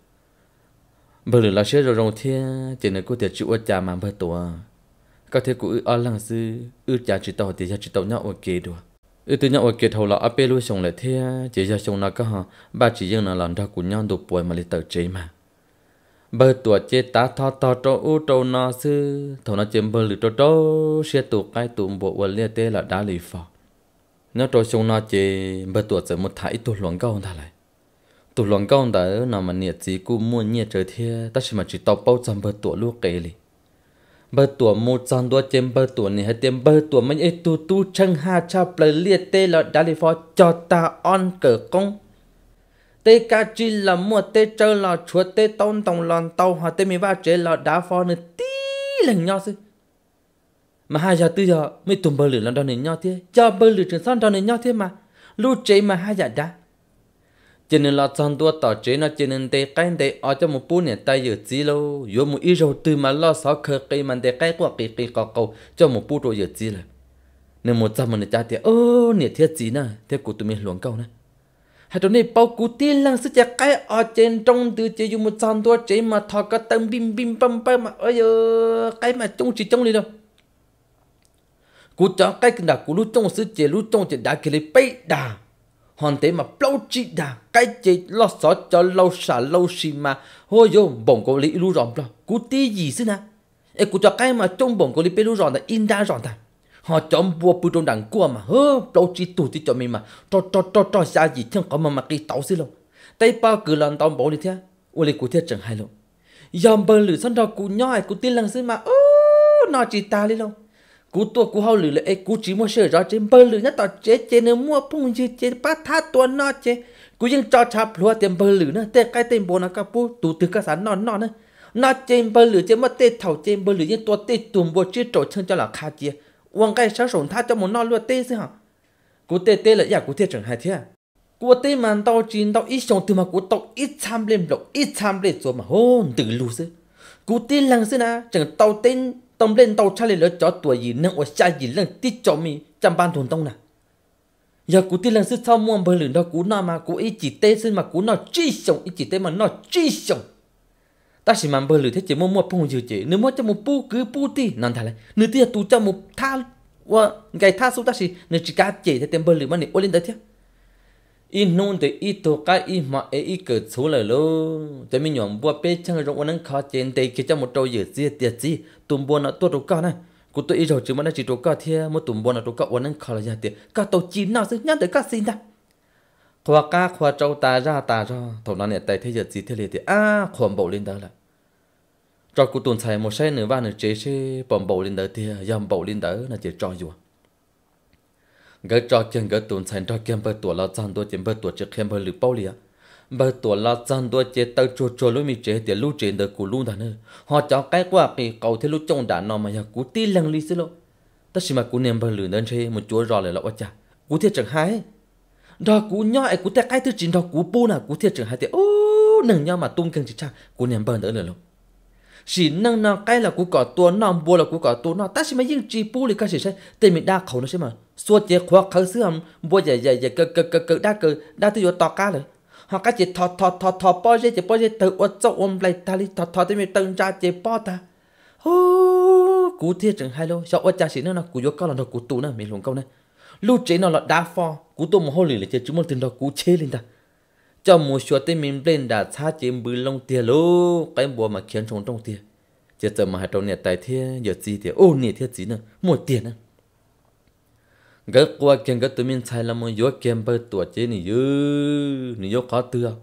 [SPEAKER 1] bờ lử là sẽ rồi rồi thiên chỉ nên cú thiệt chịu ở cha mà bờ tua có thể cú ở lăng sư ở cha chỉ tàu thì cha chỉ tàu nhau ở kế được ở từ nhau ở kế thầu là ở bên luôn sống lại thế chỉ cho sống là có ha ba chỉ riêng là lần đó cú nhân tụ bỏ mà lấy tờ chế mà bơ tuổi chê ta thọ thọ trâu u trâu nó sư thầu nó chém bơ lử trâu trâu xe tụ cái tụ bộ vật lia tê là đá lì phò nó trâu sông nó chê bơ tuổi sẽ một thái tụ luồng câu ta lại tụ luồng câu ta nó mà nhiệt gì cú mua nhiệt trời thia ta chỉ mà chỉ tàu bao trăm bơ tuổi lúa kề lì bơ tuổi một trăm đua chém bơ tuổi này hay chém bơ tuổi mấy ấy tu tu chân ha cha bơ lia tê là đá lì phò cho ta on cờ công tê cá chi là mua tê chơi là chúa tê tông tòng lòn tàu hoặc tê mi ba chế là đá phò nữa tí lần nhau sư mà hai giờ tư giờ mới tụm bờ lửa lần đó này nhau thế cho bơ lử trường son đó này nhau thế mà lu chế mà hai giờ đá cho nên là son tua tỏ chế nó cho nên tê cái tê ở cho một bút này tay giờ gì lâu vô một ít rồi từ mà lo sáu khờ cây mà tê cái quả cây cây cọ cầu cho một bút rồi giờ gì là nên một trăm mình trả tiền ô nè thiết gì nè thiết của tụi mình luận câu nè hai tuần này bao cú tiên lăng sức chả cái ở trên trong từ chế dùng một trăm tua chế mà thọ cái tâm bim bim băm băm mà ơi cái mà trong chỉ trong đi đâu cú chó cái cần đã cú lúc trong sức chế lúc trong chế đã kể lấy bảy đà hoàn thế mà lâu chỉ đà cái chế lo sợ cho lâu xả lâu xì mà hôi yo bổng có lý lú rộm lo cú tí gì xí na ê cú chó cái mà trong bổng có lý bê lú rộm là in đa rộm ta họ chọn bùa bùi trong đằng cua mà hơ trâu chỉ tụt thì cho mình mà cho cho cho cho xa gì thiên có mà mặc đi tàu xí lâu tay bao cứ lần tàu bỏ đi thế ôi lì cụ thế chẳng hay lâu Yam bờ lử sân đầu cụ nhói cụ tin lần xí mà ô nó chỉ ta đi lâu cụ tua cụ hao lử lệ cụ chỉ mua sợi rõ trên bờ lử nhất tàu chế chế nếu mua phung gì chế ba tha tua nó chế cú ยัง cho chạp lúa tiền bờ lử nữa tê cái tên bồ nó cà pu tù từ cái sán nó nó nữa nó trên bờ lử chế mất tê thầu trên bờ lử nhưng tua tê tùm bồ chế trộn chân cho là kha chia quăng cái sao sổn ta cho một non lúa tê xí ha, cú tê tê là giả à, cú thiệt chẳng hai thiệt à? cú tê mà dao chín dao, ít sống từ mà cú tao ít tham lên lộc ít tham lên rồi mà hôn từ lù xí cú tê lăng xí na chẳng dao tên tông lên dao cha lên lỡ chó tuổi gì nâng ở xa gì lăng tít cho mi chăm ban thôn tông na. giờ cú tê lăng xí sao mua bờ lửa đó cú nào mà cú ít chỉ tê xí mà cú nào chi sống ít chỉ tê mà nó chi sống ta chỉ mang bơ lử thế chỉ mua mua phong chữ chỉ nếu mua cho một pu cứ pu ti nàn thay lại nếu tia tu cho một tha và cái tha số ta chỉ nếu chỉ cá chỉ thế tem bơ lử mà này ôn lên đấy chứ in nôn thì ít tổ cái ít mà ấy ít cỡ số là lô cho mình nhọn bua bê chăng rộng anh khó chén tây kia cho một trâu dừa gì tiệt gì tụm bua nó tua đầu cao này cụ tôi ít rồi chứ mà nó chỉ đồ cao thì một tụm bua nó đồ cao anh khó là gì tiệt cả tàu chín nào chứ nhát tới cả xin ta khoa ca khoa trâu ta ra ta ra thầu nó này tại thế giật gì thế liệt thì à khoan bầu lên đó là trò cụ tuần xài một xe nữa và nữa chế xe bầm bầu lên đó thì dầm bầu lên đó là chỉ cho dù gỡ cho chân gỡ tuần xài trò kem bơ tuổi lo chăn đua chém bơ tuổi chỉ kem bơ lử bao liền bơ tuổi lo chăn đua chế tao cho cho lối mi chế thì lú chế được cụ luôn đó nữa họ cho cái quả kỳ cầu thế lú trong đã nó mà nhà cụ tí lăng lý xí lô tất nhiên mà cụ niệm bơ lử nên chế một chúa rò lại lọ quá chả cụ thiệt chẳng hay đó cú nhỏ ấy cú ta cái thứ chín đó cú bu nào cú thiệt trưởng hai tiệt ô nâng nhau mà tung keng chỉ cha cú niệm bờ nữa nữa luôn chỉ nâng nó cái là cú cỏ tua nó bu là cú cỏ tua nó ta chỉ mới riêng chỉ bu thì cái gì sai tên mình đa khẩu nó sẽ mà xua chế khoa khẩu xưa hầm bu dài dài dài cơ cơ cơ cơ đa cơ đa thứ vô to cá rồi họ cái chỉ thọ thọ thọ thọ bao giờ chỉ bao giờ từ ở chỗ ôm lại ta đi thọ thọ tới mình từng ra chỉ bao ta ô cú thiệt trưởng hai luôn sao ở cha chỉ nó nó cú vô câu là nó cú tu nó mình luôn câu này lúc chế nó là đa pho cú tôm hồ lì là chế chúng một tin đó cú chế lên ta cho một số tên mình lên đã xa chế bự lông tia lô cái bùa mà khiến chúng trong tia chế tờ mà hai trong nhà tài thế giờ gì thì ô nè thế gì nữa một tiền nữa gấp qua kiên gấp tụi mình xài là một yếu kiên bơi tuổi chế này yếu nỉ yếu khó tưa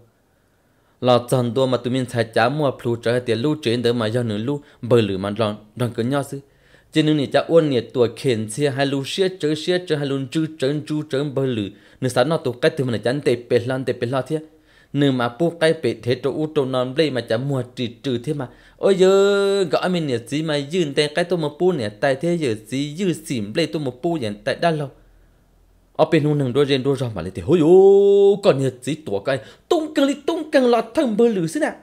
[SPEAKER 1] là chọn tua mà tụi mình sai chả mua plu trở tiền lú chế đỡ mà do nữa lú bơi lử mà lon đòn cứ nhau xứ จนึงเนี่ยจะอ้วนเนี่ยตัวเข็นเชียให้ลูเชียเจอเชียเจอให้ลุนจื้อเจินจูเจินเบลือเนื้อสันนอตัวใกล้ถึงมันจันเตเป็ดลันเตเป็ดลาเทียหนึ่งมาปุ๊กใกล้เป็ดเทตัวอูตัวนอนเลลมาจะมัวจืดจืดเทียมาโอ้ยเยอะก็อเมนเนี่ยสีมายืนแต่ใกล้ตัวมาปุู๊เนี่ยแต่เทียเยอะสียืดสีเลลตัวมาปุู๊อย่างแต่ด้านเราเอาเป็นหนึ่งด้วยเรียนด้วยรอมาเลยเทียโอ้ยก่อนเนี่ยสีตัวใกล้ตุ้งกังลิตุ้งกังลาทั้งเบลือสินะ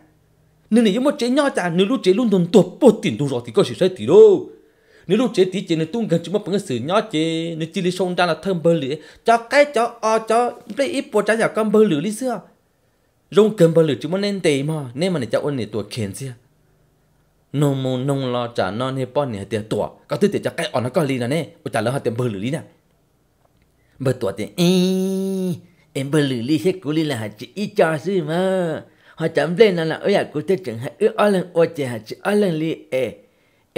[SPEAKER 1] หนึ่งเนี่ยยังไม่เจ๊ยอดจ้าหนึ่งรู้เจ๊ยรุ่นตัวปวดติ่นัวรอที่ก็เสียใช่ตีโล nếu lúc chế tí chế nó tung gần chúng mà bằng sự nhỏ chế nếu chỉ lý sông ra là thơm bơ lửa cho cái cho o cho lấy ít bộ trái nhà con bơ lửa lý xưa rong cần bơ lửa chúng mà nên tệ mà nên mà để cho ôn này tuổi khiến xưa nông mô nông lo trả non hay pon này tiền tuổi có thứ tiền cho cái ọ nó có lý nào nè ôi trả lỡ họ tiền bơ lửa lý nè bơ tuổi tiền em bơ lửa lý hết của lý là chỉ ít cho xưa mà họ chấm lên là là ở nhà của tôi chẳng hạn ở ở lần ô chè chỉ ở lần lý ê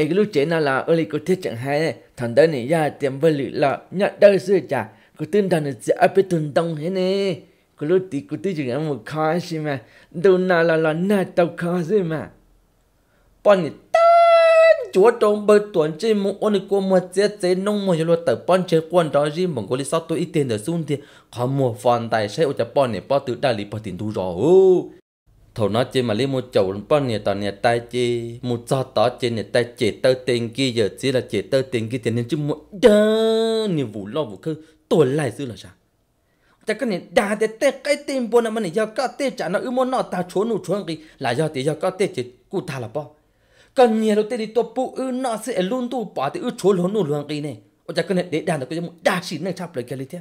[SPEAKER 1] ấy lúc chế nào là ở có thiết chẳng hay thằng đó này ra tiệm vật liệu là nhận đâu sư chả có tin thằng này sẽ áp tuần đông thế nè có lúc tí có tí chừng một khó gì mà đâu nào là là na tàu khó gì mà bọn này tan chúa trong bờ tuần trên một ông này qua một chế chế nông một lúa tờ bọn chế quan đó gì mong có lý sao tôi ít tiền để xuống thì họ mua phòng tài sẽ ở bọn này bọn tự đại lý bọn tiền đủ thổ nó chỉ mà lấy mua chậu bao nhiêu tao nhiêu tay chi mua cho tao chỉ nhiêu tay chỉ tao tiền kia giờ chỉ là chỉ tao tiền kia tiền nên chứ mua đơ nhiêu vụ lo vụ khơi tuổi lại dư là sao ta cái này đa để tê cái tiền buồn là mình do có tê trả nó ưu muốn nó ta trốn nụ trốn gì là do thì do có tê chỉ cụ ta là bao còn nhiều lúc tê đi tổ phụ ưu nó sẽ luôn tu bỏ thì ưu trốn luôn nụ luôn gì này ta cái này để đa được cái mua đa chỉ này chắp lại cái lý thế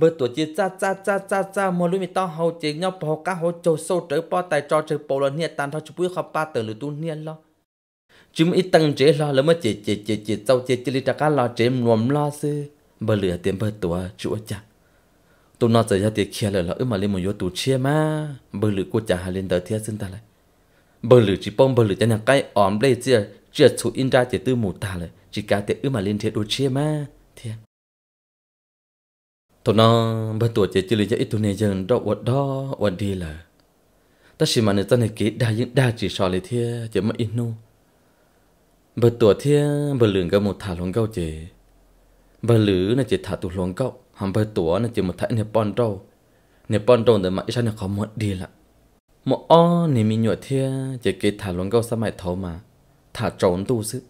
[SPEAKER 1] vừa tổ chỉ cha cha cha cha cha mua lúc mình tao hậu chỉ nhau bỏ cá hậu châu sâu trở bỏ tài trò trở bỏ lần nhiệt tàn thao chụp bữa khắp ba tờ lửa tu niên lo chúng ít tăng chế lo lỡ mới chế chế chế chỉ sau chế chỉ lịch cá lo chế nuông lo sư bờ lửa tiền bờ tuổi chúa cha tôi nói giờ thì kia là lỡ mà lên một yếu tù chia mà bờ lửa cô chả hà lên tới thiên xin ta lại bờ lửa chỉ bông bờ lửa cho nhà cái óm đây chia chia chủ in ra chỉ tư mù ta lại chỉ cá tiền ư mà lên thiệt đồ chia mà thiên tụi nó bắt tuổi chỉ chỉ lý cho ít tụi này giờ đó ở đó ở đi là ta chỉ mà người ta này kỹ đa những đa chỉ so lấy thế chỉ mà ít nu bắt tuổi thế bây lượng cái một thả luôn câu chỉ bây lử là chỉ thả tụi luôn câu hàm bắt tuổi là chỉ một thả nẹp bòn trâu nẹp bòn trâu để mà ít sao này khó một đi là một o này mình nhọ thế chỉ kỹ thả luôn câu sao mày thấu mà thả trốn tu sức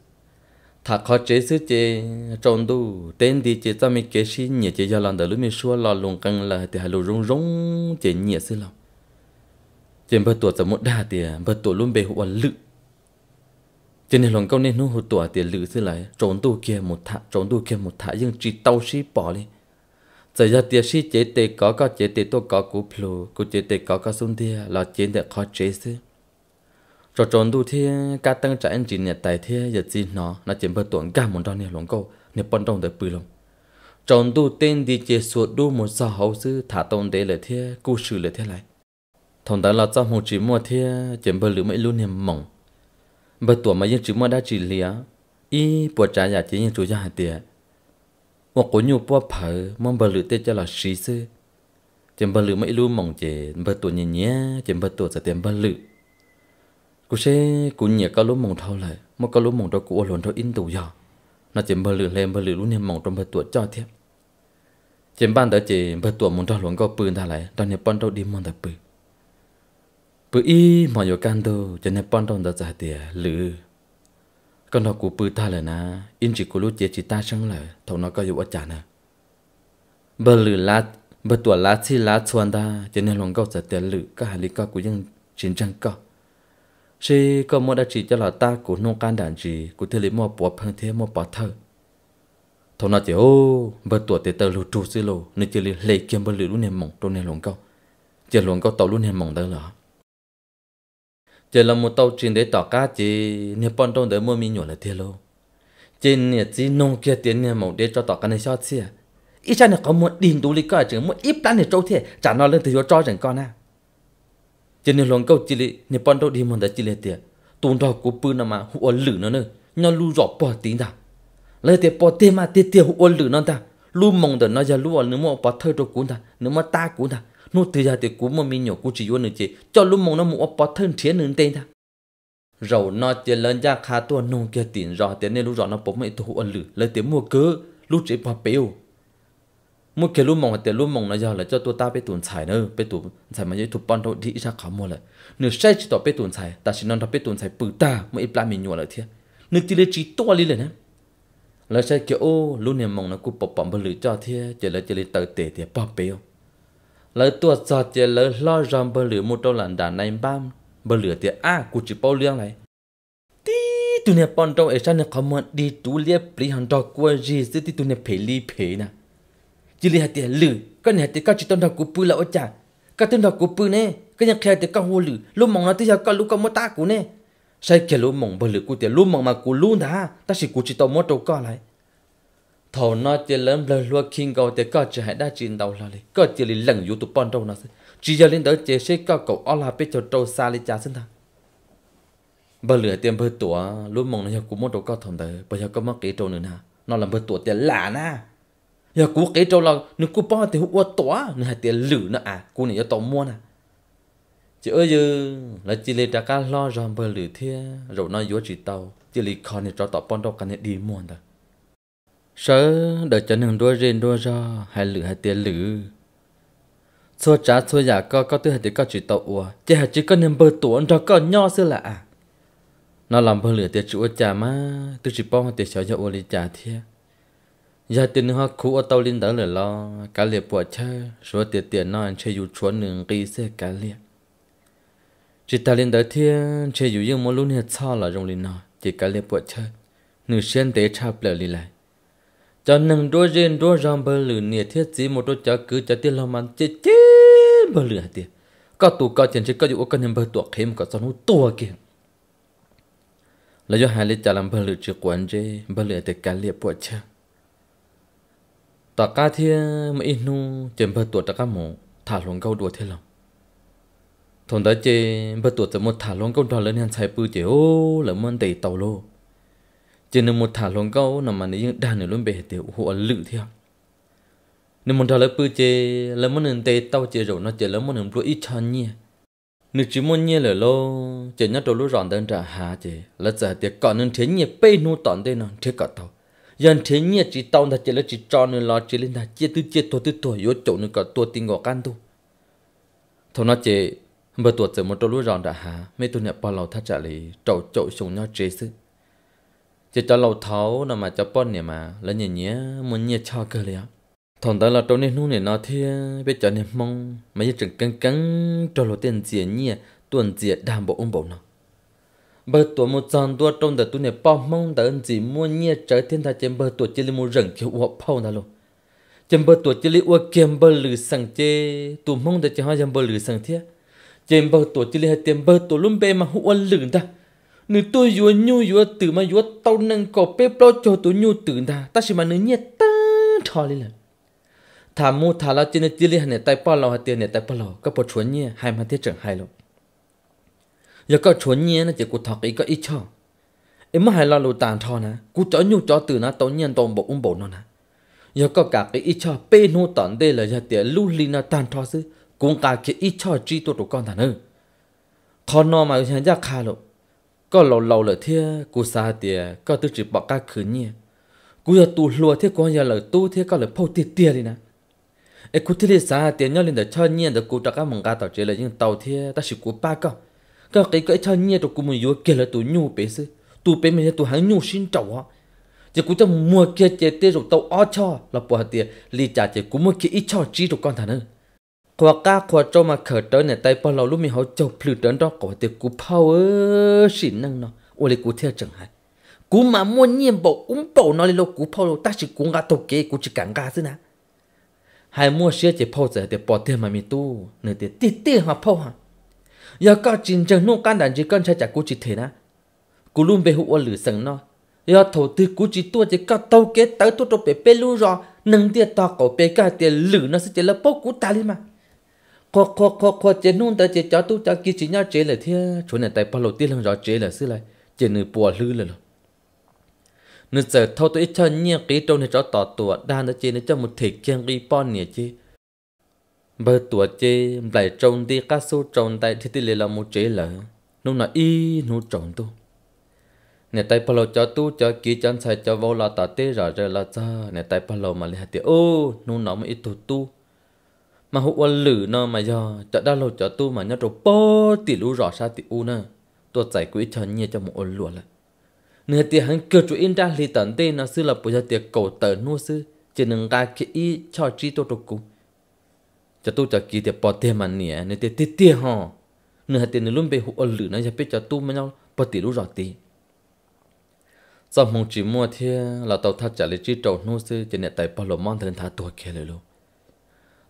[SPEAKER 1] thà khó chế sư chế tròn đu tên đi chế ta mi kế sĩ nhẹ chế gia lan đời lúc mi xua lo lùng căng là thì hà lù rung rung chế nhẹ sư lòng chế bờ tuổi tao một đa thì bờ tuổi luôn bề hụa lự chế này lòng câu nên nó hụt tuổi thì lự sư lại tròn đu kia một thà tròn đu kia một thà nhưng chỉ tao sĩ bỏ đi giờ ra tiệt sĩ chế tê có có chế tê tôi có cú plu cú chế tê có có xuống tia là chế để khó chế sư cho trốn du thì cả tăng trả anh chị nhà tài thế giờ gì nó nó chỉ bơ tuần cả một đòn này lồng câu nè bọn trong tới bự lồng trốn du tên đi chơi suốt du một sao hậu sư thả tông để lời thế cú sự lời thế lại thằng đó là cho một chỉ mua thế chỉ bơ lưỡi mấy luôn niềm mỏng bơ tuần mà những chỉ mua đã chỉ lìa y bộ trả nhà chỉ những chủ gia hạt tiền một cú nhu bộ phở mong bơ lưỡi tê cho là sĩ sư chỉ bơ lưỡi mấy luôn mỏng chỉ bơ tuần nhẹ nhẹ chỉ bơ tuần sẽ tiền bơ lưỡi cú sẽ cú nhảy cá lúa mồng thâu lại mà cá lúa mồng đó cú ở lồn thâu in tù giờ nó chỉ bờ lử lên bờ lử luôn niệm mồng trong bờ tuổi cho thiếp chỉ ban đó chỉ bờ tuổi mồng thâu lồn có bự ra lại đó niệm ban đâu đi mòn đó bự bự y mà yêu can đâu cho niệm ban đâu đó giải tiền lử con nó cú bự ta lại nè in chỉ cú lúa chỉ chỉ ta sang lại thâu nó có yêu ở chả nè bơ lử lá bờ tuổi lá chi lá chuan ta cho niệm lồn có giải tiền lử cả hai lý có chiến tranh có chỉ có một đại chỉ cho là ta của nông can đàn gì của thế lý mua bỏ phăng thế mua bỏ thơ thằng nó chỉ ô bớt tuổi tê tơ lù trù xí lù nên chỉ lấy kiếm bớt lù luôn nè mỏng trôn nè luồng câu chỉ luồng câu tàu luôn em mỏng đó là chỉ là một tàu trên để tỏ cá chỉ nè bọn trôn để mua mi nhổ là thế lô trên nè chỉ nông kia tiền nè mỏng để cho tỏ cá này sao xí ít ra là có một đình đủ lý coi chừng một ít plan để trâu thế chả nó lên từ chỗ cho chẳng con à chỉ nên lòng câu chỉ lệ nhà bọn đâu đi mòn đã chỉ lệ tiệt tồn đó của bự nằm mà hụa lử nó nữa nhau lu rõ bỏ tí ta lấy tiệt bỏ tiệt mà tiệt tiệt hụa lử nó ta lu mong đợi nó ra lu ở nếu mà bỏ thơ cho cuốn ta nếu mà ta cuốn ta nó từ ra tiệt cuốn mà mình nhỏ cuốn chỉ vô nữa chị cho lu mong nó mua bỏ thân chiến nữa tên ta rồi nó chỉ lên ra khá tuôn nông kia tiền rõ tiệt nên lu rõ nó bỏ mấy thu hụa lử lấy tiệt mua cớ lu chỉ bỏ bèo มุเคลุมมองแต่ลุมมองนะยาเลยเจ้าตัวตาไปตุนใส่เนอะไปตุนใส่มันจะถูกป้อนเราดีชักเขาหมดเลยเนื้อใช่จิตต่อไปตุนใส่แต่ฉันนอนทับไปตุนใส่ปืนตาไม่ปลาหมีหนัวเลยเทียนึกจีเลจีตัวลีเลยนะแล้วใช่เกี่ยวโอ้ลุเนี่ยมองนะกูปอบปอมบลือเจ้าเทียเจริญเจริญเตอเตะเทียปอบเปียวแล้วตัวจอดเจริญล่อรำบลือมุดตัวหลันด่านในบ้านบลือเทียอ้ากูจีเป้าเรื่องไรตีตุเนี่ยปอนตรงเอชันเนี่ยเขาหมดดีตูเลียปรีหันดอกกัวจีสิตีตุเนี่ยเพลีเพนะ chỉ li hạt tiền lử cái này thì các chỉ tôn thọ của bư là ôi chả các tôn thọ của bư nè cái nhà kia thì các hồ lử lúc mong nó tới giờ các lúc các mất ta của nè sai kia lúc mong bờ lử của tiền lúc mong mà của luôn đã ta chỉ của chỉ tôn mất đâu có lại thầu nó tiền lớn lớn luôn kinh cầu thì các chỉ hãy đã chiến đầu là li các chỉ li lần youtube bọn đâu nó chỉ giờ lên tới chỉ sẽ các cậu ở là biết cho trâu xa li cha xin thằng bờ lửa tiền bờ tủa lúc mong nó giờ cũng mất đâu có thằng tới, bây giờ có mất cái trâu nữa nè nó làm bờ tủa tiền lạ na giờ cú cái trâu là nếu cú bao thì hụt tỏa nên hai tiền lử nữa à cú này giờ tàu mua nè chị ơi giờ là chỉ lấy trả cá lo rồi bờ lử thế rồi nói dối chị tàu chỉ lấy con này cho tàu bón đâu cái này đi mua nè sợ đợi cho nương đua rên đua ra hai lử hai tiền lử xua trả xua giả có có tư hai tiền có chị tàu ủa chỉ hai chỉ có nên bờ tuấn cho có nho xưa là à nó làm bờ lử tiền chị ủa chả má tư chị pon tiền sợ cho ô lấy chả thế ยาตินฮกคูอตอลินดังเลยล่อกาเลียปวดเชสัวเตียเตียนอนเชอยู่ชวนหนึ่งกีเสกาเลียจิตาลินดังเทียนเชอยู่ยังมลุนเฮช่อละรงลินนอจิตกาเลียปวดเชหนึ่งเชียนเตชาเปลือลีไลจนหนึ่งด้วยเ็นด้วยรำเบลือเนี่ยเทียจีโมดตักจะือจะเตียนละมันเจิตจีเบลือเตียก็ตัวก็เจนเชก็อยู่กันเห็นเบตัวเข้มก็สนุตัวเก่งแล้วยอหาลิจาลัมเบลือจีกวนเจเบลือเตกาเลียปวดเช ta cá thia mà in nu chém bớt tuổi ta cá mồ thả lồng câu đuôi thế lòng thằng đó chê bớt tuổi từ một thả lồng câu đó lên hàng sai bự chê ô là mơn tẩy tàu lô chê nên một thả lồng câu nằm mà nếu đa nữa luôn bể tiểu hộ lự theo nên một thả lồng bự chê là mơn nên tàu chê rồi nó chê là mơn nên bự ít chân nhỉ nữ chỉ muốn nhẹ lỡ lô chê nhát đầu lú rọn đơn trả hà chê là giờ tiệc còn nên thế nhẹ bay nu tọn đây nó thế cả tàu dân thế nhiệt chỉ tông thật chỉ là chỉ cho nên lo chỉ lên thật chia tư chia tuổi tư tuổi yếu chỗ nên có tuổi tình ngọ can tu thôi nó chỉ bờ tuổi từ một trâu lúa ròn đã há mấy tôi nhập bao lâu thắt trả lý trâu chỗ xuống nhau chế sư chỉ cho lâu tháo là mà cho bón này mà là nhẹ nhẹ muốn nhẹ cho cơ liền thằng đó là trâu nên nu này nó thế biết cho nên mong mấy chừng căng căng trâu lúa tiền gì nhẹ tuần gì đam bộ ông bộ nó bờ tuổi một dàn đua trong đợt tu này bao mong đợt chỉ mua nhia trở thiên tha trên bờ tuổi chỉ là mua rừng kiểu uo phao nào luôn trên bờ tuổi chỉ là uo kiếm bờ lử sằng chê tu mong đợt chỉ hoa trên bờ lử sằng thiệt trên bờ tuổi chỉ là trên bờ tuổi luôn bê mà uo lử ta nữ tôi vừa nhu vừa từ mà vừa tao nâng cổ bê bao cho tôi nhu từ ta ta chỉ mà nữ nhẹ ta thò lên là thả mua thả là trên chỉ là hai tay bao lâu hai tiền này tay bao lâu các bộ chuẩn nhia hai mà thiết trưởng hai luôn giờ có chuẩn nhiên nó chỉ cụ Thọ ý có ít cho em mà hay lo lù tàn thọ nè cụ chó nhu chó từ nó tốn nhiên toàn bộ ung bộ nó nè giờ có cả cái ít cho bê nô tận đây là giờ tiền lưu linh nó tàn thọ xứ cũng cả cái ít cho chi tôi tụi con thằng ơi khó nó mà hiện ra khá lộ có lâu lâu là thế cụ xa tiền có tư chỉ bỏ cả khứ nhiên cụ giờ tu lùa thế con giờ là tu thế có là phô tiền tiền đi nè ê cụ thế là xa tiền nhau lên để cho nhiên để cụ cho các mong cả tàu chế là những tàu thế ta chỉ cụ ba con cái cái cái chân nhẹ rồi cũng muốn vô kia là tụi nhau bé sư tụi bé mình tụi hắn nhau xin trầu á chỉ cũng cho mua kia chế tê rồi tàu ó cho là bỏ tiền lì trả chỉ cũng mua kia ít cho chỉ rồi con thằng nữa khoa ca khoa cho mà khởi trở này tay bao lâu lúc mày họ chầu plư trấn đó có tiền cũng ơi, xin năng nó ôi lì cũng theo chẳng hạn cú mà mua nhiên bộ uống bộ nó lên lô cú phô ta chỉ cú ngã tổ kế cú chỉ cản gà chứ nè hai mua xe chỉ phô giờ để bỏ tiền mà mình tu nửa tiền tiền tiền mà phô hả giờ có chính chân nông can đàn chỉ cần chạy chạy cú chỉ thế na cú luôn bê hụt lử sừng nó giờ thổ tư cú chỉ tua chỉ có tàu kế tới tua trong bê bê luôn rồi nâng tiền to cổ bê cả tiền lử nó sẽ chỉ là bốc cú ta lên mà khó khó khó khó chỉ nông tới chỉ cho tu cho kia chỉ nhau chế là thế chỗ này tại bao lâu tiền lần rồi chế là xí lại chỉ nửa bùa lử là rồi nửa giờ thâu tôi cho nhiều cái trâu này cho tỏ tuột, đan tới chế nó cho một thể kiêng cái bon nè chứ bơ tuổi chê lại trồng đi cá sấu trồng tại thì lê là một chế lợ nó là y nó trồng tu nè tay palo cho tu cho kỹ chân sai cho vô là tạ tê rõ rồi là cha nè tay palo mà lấy hạt ô nó nó mà ít tu mà hụ quan lử nó mà do cho đa lô cho tu mà nhớ rồi bơ tỷ lú rõ sa tỷ u nè tôi giải quỹ cho nhẹ cho một ôn lụa là nè tỷ hắn kêu chú in ra lì tận tê nó sư là bùi cho tiệc cầu tờ nô sư chỉ nâng ra cái y cho trí tôi tục cùng cho tôi cho kỳ thì bỏ tiền mà nè nên tiền tiết tiết hò nên hạt tiền nên luôn bị hụt lử nó sẽ biết cho tôi mới nhau bỏ tiền lúc rồi tiền sau mong chỉ mua thì là tàu thắt trả lấy chi nô sư cho nên tại bỏ lỗ mong thân thả tuổi luôn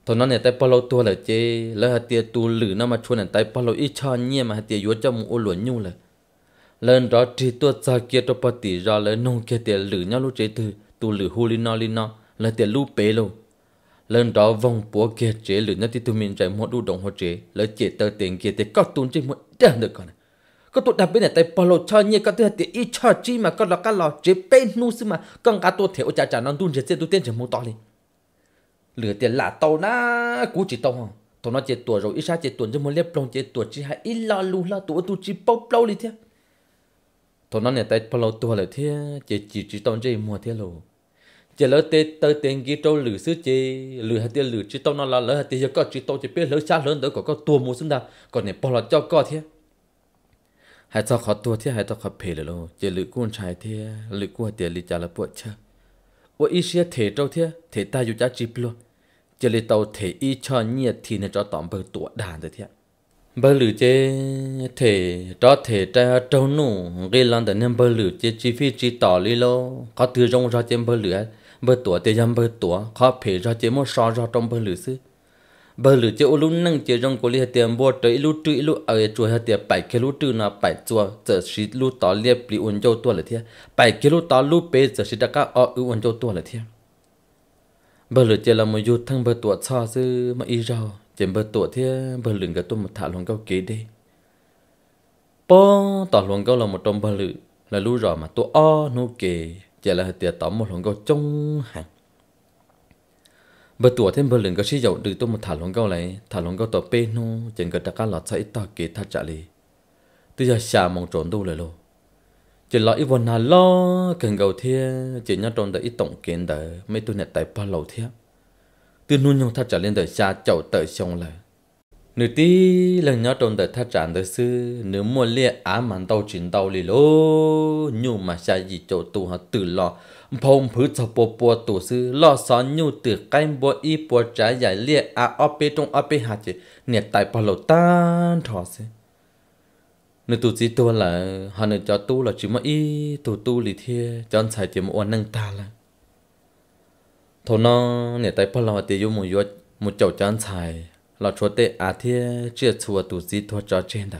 [SPEAKER 1] thôi nó nè tại bỏ lỗ tuổi là chê lấy tu lử nó mà chua nè tại bỏ ít cho nhẹ mà hạt tiền yếu cho ô luận nhu là lần đó chỉ tôi ra kia cho bỏ ra lấy nông kia tiền lử nhau lúc chế từ tu lử hu li no li no là tiền lu bế luôn lần đó vòng búa kia chế lửa nhất thì tụi mình chạy một đu đồng hồ chế lỡ chế tờ tiền kia thì có tụi trên một đàn được còn có tụi đạp bên này tay polo cho nhẹ có tụi tiền ít cho chi mà có lọ cá lọ chế bên nu xí mà con cá tụi theo chả chả non đun chế chế tụi tiền chỉ một to lên lửa tiền là tàu na cú chỉ tàu không tụi nó chế tuổi rồi ít sao chế tuổi chứ một lép plong chế tuổi chỉ hai ít lo lu lo tụi tụi chỉ bao bao đi thế tụi nó này tay polo tụi là thế chế chỉ chỉ tàu chế mua thế rồi chỉ lỡ tê tơ tên kia trâu lử sứ chê lử hạt tê lử chỉ tao nó là lỡ hạt tê giờ có chỉ tao chỉ biết lỡ sát lớn đỡ có có tua mua xuống đà còn này bỏ lọt cho có thế hãy cho khó tua thế hãy cho khó phê lô chỉ lử cuốn trái thế lử cuốn tê lử trả là bộ chơ và ý sẽ thể trâu thế thể ta dù trả chỉ luôn chỉ lử tao thể ý cho nhiệt thì này cho tóm bờ tua đàn rồi thế bơ lử chê thể cho thể cho trâu nụ gây lan đỡ nên bơ lử chê chi phí chi tỏ lý lô có thứ rong ra chê bơ lử ấy bơ tủa tiêu dâm bơ tủa khó phê ra chế mua so ra trong bơ lử sư bơ lử chế ô lú nâng chế rong của lia tiền bùa tới lú trữ lú ở chùa hạt tiền bảy cái lú trữ nà bảy chùa giờ xí lú tỏ lia bì uốn châu tua là thiệt bảy cái lú tỏ lú bê giờ xí đã các ở uốn châu tua là thiệt bơ lử chế là một du thăng bơ tủa so sư mà y rau chế bơ tủa thiệt bơ lử cái tôi một thả luôn câu kế đi bơ tỏ luôn câu là một trong bơ lử là lú rõ mà tôi o nô kê giờ là tiệt tóm một lòng câu trông hàng bờ tuổi thêm bờ lưng có sử dụng từ tôi một thả lòng câu này thả lòng câu tổ pê nô chẳng cần ta cá lọt sai ta kỹ thắt chặt lì tôi giờ xà mong trốn đâu lại lo chỉ lo ít vần hà lo cần cầu thia chỉ nhau trốn tới ít tổng kiến tới mấy tôi nè tài ba lâu thia tôi nuôi nhau thắt chặt lên tới xa chậu tới xong lại nữ tí lần nhỏ trong đời thắt chặt đời sư nửa mùa lia á màn tàu chuyển tàu lì lô nhu mà xa gì chỗ tù họ tự lo phong phứ cho bố bố tù sư lo xó nhu từ canh bố y bố trái giải lia á ọp trong ọp hạt chế nè tại bà lộ tan thọ sư nửa tù chỉ tu là họ nửa cho tu là chỉ mà y tù tu lì thiê cho anh xài tiền mua nâng ta là thôi nó nè tại bà lộ tiêu dùng một một chậu cho anh xài lọ chúa tê à thiê chia chùa tụ gì thua cho trên đó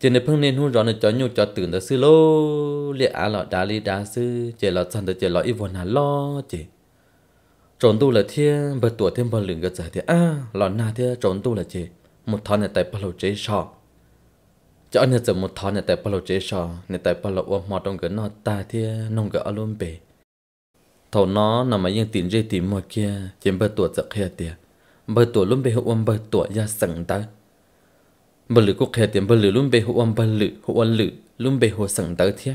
[SPEAKER 1] chỉ nên phương nên hôn rõ nên cho nhu cho tưởng đó sư lô liệt á lọ đá li đá sư chỉ lọ chân đó chỉ lọ y vốn hà lo chỉ trốn tu là thiê bật tuổi thêm bờ lửng cái giải thiê à lọ na thiê trốn tu là chỉ một thọ này tại bờ lầu chế sọ cho anh giờ một thọ này tại bờ lầu chế sọ này tại bờ lầu mò trong cái nọ, ta thiê nông cái alum bể thầu nó nằm ở yên tiền dây tìm mà kia chỉ bật tuổi giật kia tiệt bờ tổ luôn bề hậu âm bờ tổ ya sẵn tới bờ lử quốc hệ tiền bờ lử luôn bề hậu âm bờ lử hậu âm lử luôn bề hồ sẵn tới thiệt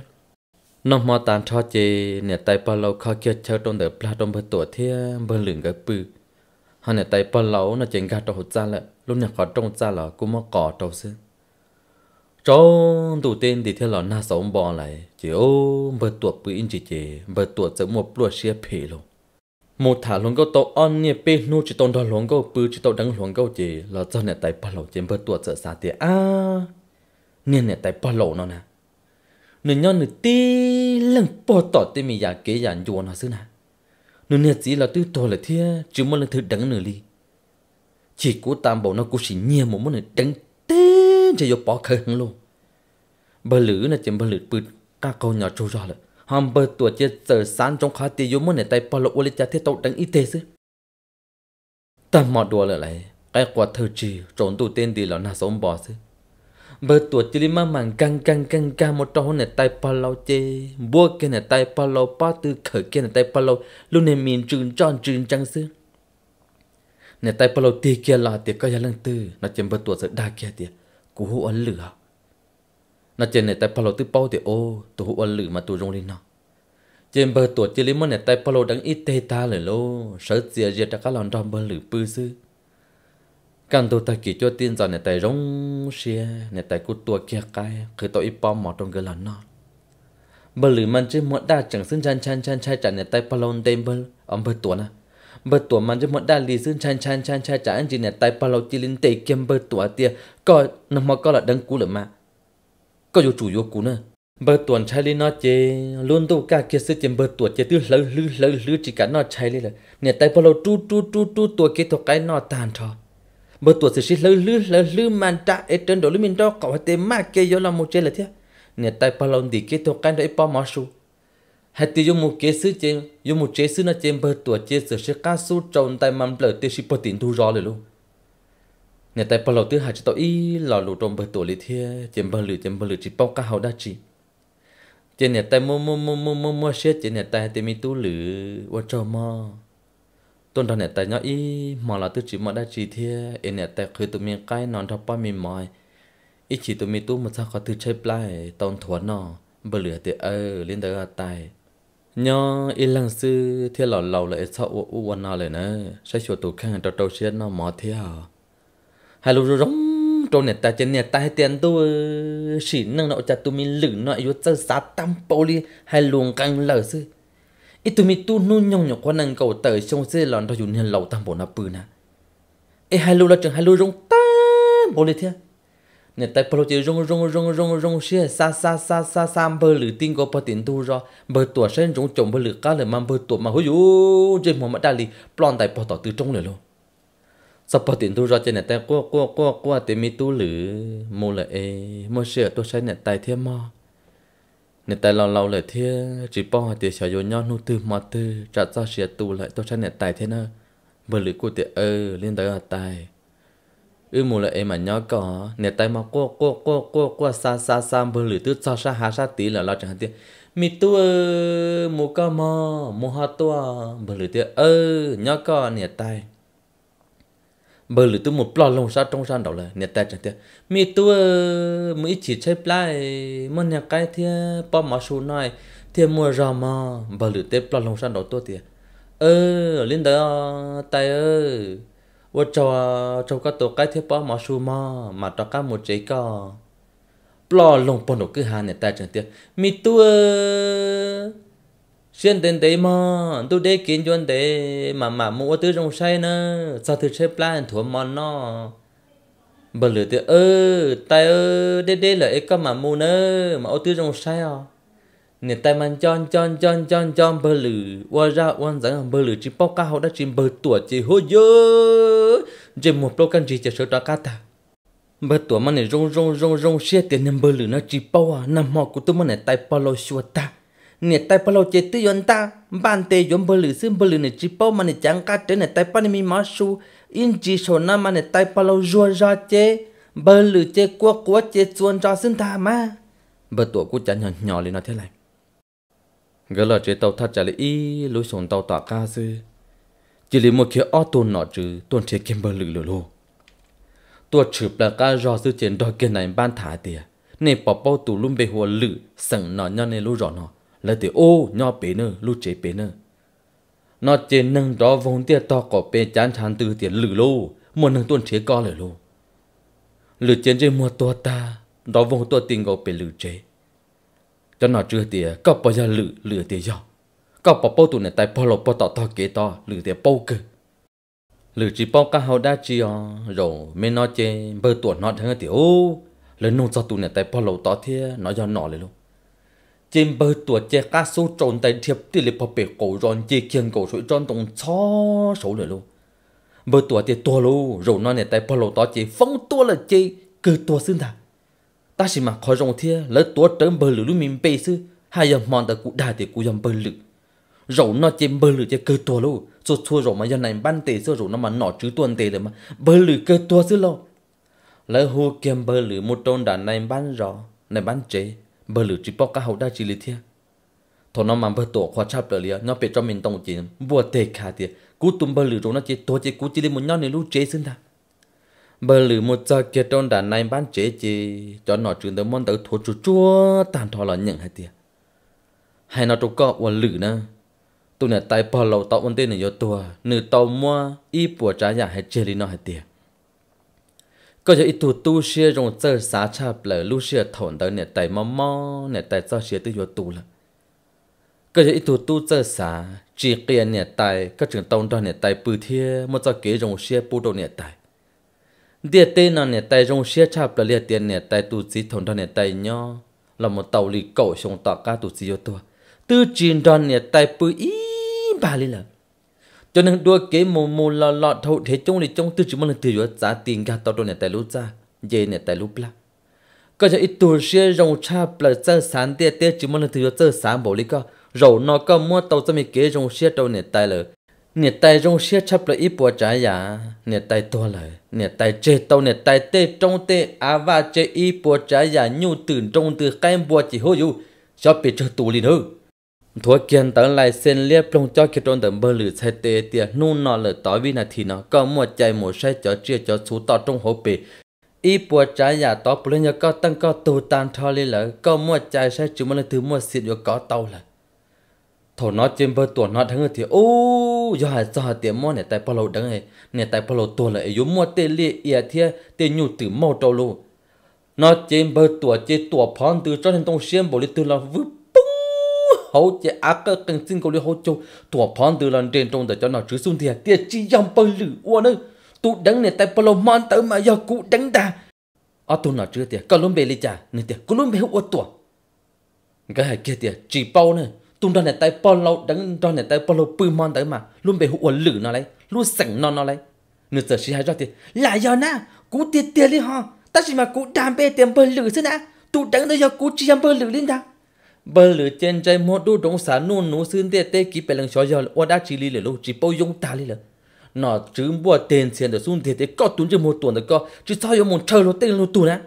[SPEAKER 1] nông mò tàn cho chê nè tay bao lâu khó kia chơi trong đợt pla trong bờ tổ thiệt bờ lử gỡ bự họ nè tay bao lâu nó chèn gạt trong hột ra lợ luôn nhà khó trong ra lợ cũng mò cỏ trâu xưa trong đầu tiên thì thiệt lọ na sống bò lại chỉ ô bờ tổ bự in chỉ chỉ bờ tổ giống mua lúa xe phì luôn một thả luồng câu tàu on nè pe nu chỉ tàu đó luồng câu bự chỉ tàu đắng luồng câu gì là cho nè tại ba lẩu chém bớt tuột sợ xa tiệt à nè nè tại ba lẩu nó nè Nửa nhau nửa tí lần bỏ tỏ tê mì giả kế giả nhuồn nó xưa nè Nửa nè chỉ là tư tổ là thia chứ mà là thứ đắng nửa ly chỉ cố tam bảo nó cố chỉ nhẹ một món nè đắng tên chỉ vô bỏ khơi hăng luôn bà lử nè chém bà lử bự ca câu nhỏ trâu ra rồi hàm bờ tuổi chết sờ san trong khá tiêu yếu này tay bỏ lộ ô lý cha thiết tàu đánh y tế sư. Ta mọ đùa lại lại, cái quả thơ trì trốn tù tên đi là nà sống bỏ xứ. Bờ tuổi chia lý mà màng căng căng căng căng một trong hôn này tay bỏ lâu chê, bua kia này tay bỏ lâu, ba tư khởi kia này tay bỏ lâu, luôn này mình trừng tròn trừng trăng xứ. Này tay bỏ lâu tì kia là tì có giá lăng tư, nó chém bờ tuổi sợ đa kia tì, cú hữu ấn lửa nó trên này tay palo tự bao thì ô tụ hụ lử mà tụ rong lên nó trên bờ tuột trên limon này tay palo đang ít tê ta lời lô sợ chia chia cho các lòng trong bờ lử bư sư càng tụ ta kỹ cho tin rằng này tay rong xia này tay cút tua kia cái cứ tội ít bao mỏ trong cái lòng nó bờ lử man trên muộn đa chẳng xưng chan chan chan chai chả này tay palo đem bờ ông bờ tuột nè bờ tuột man trên muộn đa lì xưng chan chan chan chai chả anh chị này tay palo chỉ linh tê kiêm bờ tuột tia coi nó mà coi là đang cú lử mà có dù chủ yếu cũ nữa bờ tuần chạy lên nó chế, luôn đâu cả kia sẽ chém bờ tuần chế từ lỡ lư lỡ lư chỉ cả nó chạy lên là nè tay bao lâu tru tru tru tru tuần kia thuộc cái nó tàn thọ bờ tuần sẽ lỡ lư lỡ lư man ta ở trên đó lư mình đó cậu tên ma kia do là một chê là thế nè tay bao lâu đi kia thuộc cái đó bao mà su hay tiêu dùng một kế sư chê dùng một chế sư nó chém bờ tuần chế sự sẽ cá su trồng tay mầm lỡ tiêu sĩ bờ tiền thu rõ rồi luôn เนี่ยแต่ปลอตื้อหาจะต่ออีหล่อหลุดมเบอร์ตัวเลยเทียเจมเบอร์หรือเจมเบอร์หรือจีป้องก้าเขาได้จีเจเนี่ยแต่มัวมัวมัวมัวมัวมัวเชียเจเนี่ยแต่เตมีตู้หรือว่าจอมอต้นตอนเนี่ยแต่เนาะอีหมอหล่อตื้อจีมอได้จีเทียเอเนี่ยแต่คือตัวมีใกล้นอนทับป้ามีมอยอีจีตัวมีตู้มันซะเขาตื้อใช้ปลายตอนถวนนอเบอร์เหลือเตเออเล่นเดอร์ตายញ៉អ៊ីឡាំងស៊ឺធៀឡឡឡអេឆោអ៊ូវណាលេណេសៃឈូតូខាងតតោសៀនណម៉ាធៀฮัลโหลร้องโจเนี่ยตาเจเนี่ยตาให้เตียนตัวสีนั่งเนาะจะตัวมีหลือหน่อยอยู่เจ้าสาตั้มโปลีให้ลงกังเหล่าซื้ออีตัวมีตู้นู่นยงหยกคนนั่งเก่าเตยชงเส้หลอนเราอยู่เนี่ยเหล่าตั้มโปนับปืนนะเอ้ฮัลโหลเราจึงฮัลโหลร้องตั้มโปลีเทียเนี่ยแต่พอเราจะร้องร้องร้องร้องร้องเชี่ยซาซาซาซาซามเบอร์หรือติงก็พอตินตู้รอเบอร์ตัวเส้นร้องจมเบอร์หรือก้าเลยมันเบอร์ตัวมาเฮ้ยโอ้เจมส์มันได้ลีปลอนแต่พอต่อตื้อจงเลยลูก sắp bắt tiền thu ra trên này ta qua qua qua qua tiền mi tu lử mua lại e mua sữa tôi sẽ này tài thêm mà này tài lâu lâu lại thế chỉ bao tiền xài vô nhau nu tư mà tư trả ra sữa tu lại tôi sẽ này tài thế nữa bờ lử của tiền ơ liên tới ở tài ư mua lại e mà nhau có này tài mà qua qua qua qua qua sa sa sa bờ lử tư cho sa hà sa tí là lo chẳng tiền mi tu ơ mua cá mò mua hạt tua bờ lử tiền ơ nhau có này tài bởi lũ tôi một lo lông sao trong sao đầu là nhà ta chẳng tiếc mi tôi mới chỉ chơi play mà nhà cái thì bao mà số này thì mua ra mà bởi lũ tôi lo lông sao đầu tôi thì ơ lên đó tay ơi vợ cho cho các tổ cái thì bao mà số mà mà cho các một chế co lo lông bao nó cứ hà nhà ta chẳng tiếc mi tôi xuyên tiền tế mà tu đế kiến chuyên tế mà mà mua tư trong say nữa sao thứ xếp plan thua mòn nó bờ lửa tự ơ tay ơ đế đế là ấy có mà mua nữa mà ô tư trong say à nè tay man chọn chọn chọn chọn chọn bờ lử qua ra quan dẫn bờ lử chỉ bao cao đã chỉ bờ tuổi chỉ hô dơ chỉ một bao căn chỉ chỉ sợ ta cá ta bờ tuổi mà này rong rong rong rong xe tiền nằm bờ lử nó chỉ bao à nằm mò của tôi mà này tay bao lâu xua ta เนี่ยไตปลอเจตุยนตาบ้านเตยมบลือซึ่งบลือเนี่ยจีปอมันเนี่ยจังกาเจเนี่ยไตปนมีมาชูอินจีชนะมันเนี่ยไตปลอจัวจาเจบลือเจกัวกัวเจจวนจอซึ่งทามาเบตัวกูจันหย่อนหย่อเลยนะเท่าไหร่ก็เลยเจตาทัดใจเลยอีลุยสนเตาตากาซื้อจีเลยมดเขียออตัวหนอจือตัวเทเกมบลือเลยโลตัวฉืบแล้วก็รอซื้อเจนดอกเกนในบ้านถาเตียในปอบเป้าตูลุ่มไปหัวลือสั่งหนอนย่อนในรู้รอนอ là thì ô nhỏ bé nữa lúc chế bé nữa nó chế nâng đó vốn tiền to có bé chán chán từ tiền lử lô một nâng tuần chế co lại lô lử chiến chế mua tua ta đó vốn tua tiền có bé lử chế cho nó chưa tiền có bao giờ lử lử tiền do có bao bao tụi này tại bao lộc bao tọt to kế to lử tiền bao cơ lử chỉ bao cá hao đa chi ó rồi mới nó chế bơ tuột nó thằng tiểu lớn nông cho tụi này tại bao lộc to thế nó do nọ lại luôn chim bơ tuột chè cá sấu tròn tay thiệp tỷ lệ bắp bể cổ ròn chì kiên cổ sụi tròn tông chó sấu nữa luôn bơ tuột thì tua luôn rồi nó này tay bơ lô to chỉ phong tua là chì cứ tua xin ta, ta chỉ mà khỏi rồng thia lỡ tua trớm bơ lử lúc mình bê sư hai giờ mòn ta cụ đà thì cụ dầm bơ lử rồi nó chim bơ lử chỉ cứ tua luôn rồi thua rồi mà giờ này ban tề xưa rồi nó mà nọ chứ tuần tề rồi mà bơ lử cứ tua sư lo lỡ hô kiêm bơ lử một tròn đàn này ban rõ này ban chế bơ lử chỉ bóc cả hậu đa chỉ lý thiệt thọ nó mà bơ tổ khoa chập đời liền nó bị cho mình tông chỉ bùa tề khả thì cú tụm bơ lử rồi nó chỉ tổ chỉ cú chỉ lý một nhau này lú chế xin ta bơ lử một giờ kia trong đàn này bán chế chỉ cho nó trường tới món tới thua chu chua tàn thọ là nhận hay tiệt hay nó trục cọ và lử nè tụi này tay bờ lầu tao vấn đề này do tua nửa tàu mua y bùa trái giả hay chơi đi nó hay tiệt ก็จะอีตัวตู้เชียรงเจอสาชาเปลือลูเชียถอนเดินเนี่ยแต่มอมอเนี่ยแต่เจ้าเชียตัวอยู่ตู้ละก็จะอีตัวตู้เจอสาจีเกียนเนี่ยแต่ก็ถึงตรงตอนเนี่ยแต่ปืนเทียมันจะเกี่ยงเชียปูโดเนี่ยแต่เดียเต้นเนี่ยแต่รงเชียชาเปลือเตียนเนี่ยแต่ตัวจีถอนตอนเนี่ยแต่ย่อเราหมดเตาลีเก่าชงตอกาตัวจีอยู่ตัวตื้อจีนตอนเนี่ยแต่ปืนอีบาลีละ cho nên đua cái mù mù lò lọ thâu thế trong này trong tư chỉ một lần từ giữa giá tiền gạt tao đồ này tại lúc ra dễ này tại lúc la có thể ít tuổi xe rồng cha bờ giờ sáng tiệt tiệt chỉ một lần từ giữa giờ sáng bảo lý co rầu nó có mua tàu cho mình cái rồng xe đâu này tại lời này tại rong xe chắp lại ít bùa trái giả này tại to lời này tại chê tàu này tại tê trong tê à và chê ít bùa trái giả nhu từ trong từ cái bùa chỉ hô dù cho biết cho tù liền hơn thua kiện tới lại xin liếp lông cho kia trôn tầm bơ lử xe tê tìa nu nọ lợi tối vì là thì nó có mua chạy mua xe cho chia cho chú tỏ trong hộp bì y bùa trái giả tỏ bùa lên nhờ có tăng có tù tàn thọ lì lỡ có mua chạy xe chú mua là thứ mua xịt vô có tàu lỡ thổ nó trên bờ tuần nó thắng thì ô do hà do hà tiền mua này tại bao lâu đắng này này tại bao lâu tuần lại yếu mua tê liệt ỉa thia tê nhu từ màu trâu luôn nó trên bờ tuần trên tuần phong từ cho nên tông xiêm bộ lý từ là vứt hậu chế ác cơ cần xin cầu lưu hậu châu tổ phán từ lần trên trong đời cho nó trứ xung thì tiệt chi dòng bơ lử ua nữa tụ đánh này tay bơ lô man tớ mà giờ cụ đánh ta ở tụ nó chưa tiệt còn luôn bề lì chả nên tiệt còn luôn bề ua tổ cái hai kia tiệt chỉ bao nữa tụ đó này tay bơ lô đánh đó này tay bơ bự bư man tớ mà luôn bề ua lử nó lấy luôn sẵn nó nó lấy nửa giờ chỉ hai ra tiệt là giờ na cụ tiệt tiệt đi ho ta chỉ mà cụ đam bê tiệt bơ lử xí na tụ đánh đó giờ cụ chỉ dòng bơ lử lên đà bờ lửa trên trái một đu đống xả nôn nú xin tê tê kí bè lần xó giờ là đã chỉ lý lửa lúc chỉ bao dung ta lý là nó chứ bùa tên tiền được xung tê tê có tuấn chứ một tuần được có chứ sao giờ một trời lô tên lô tuần á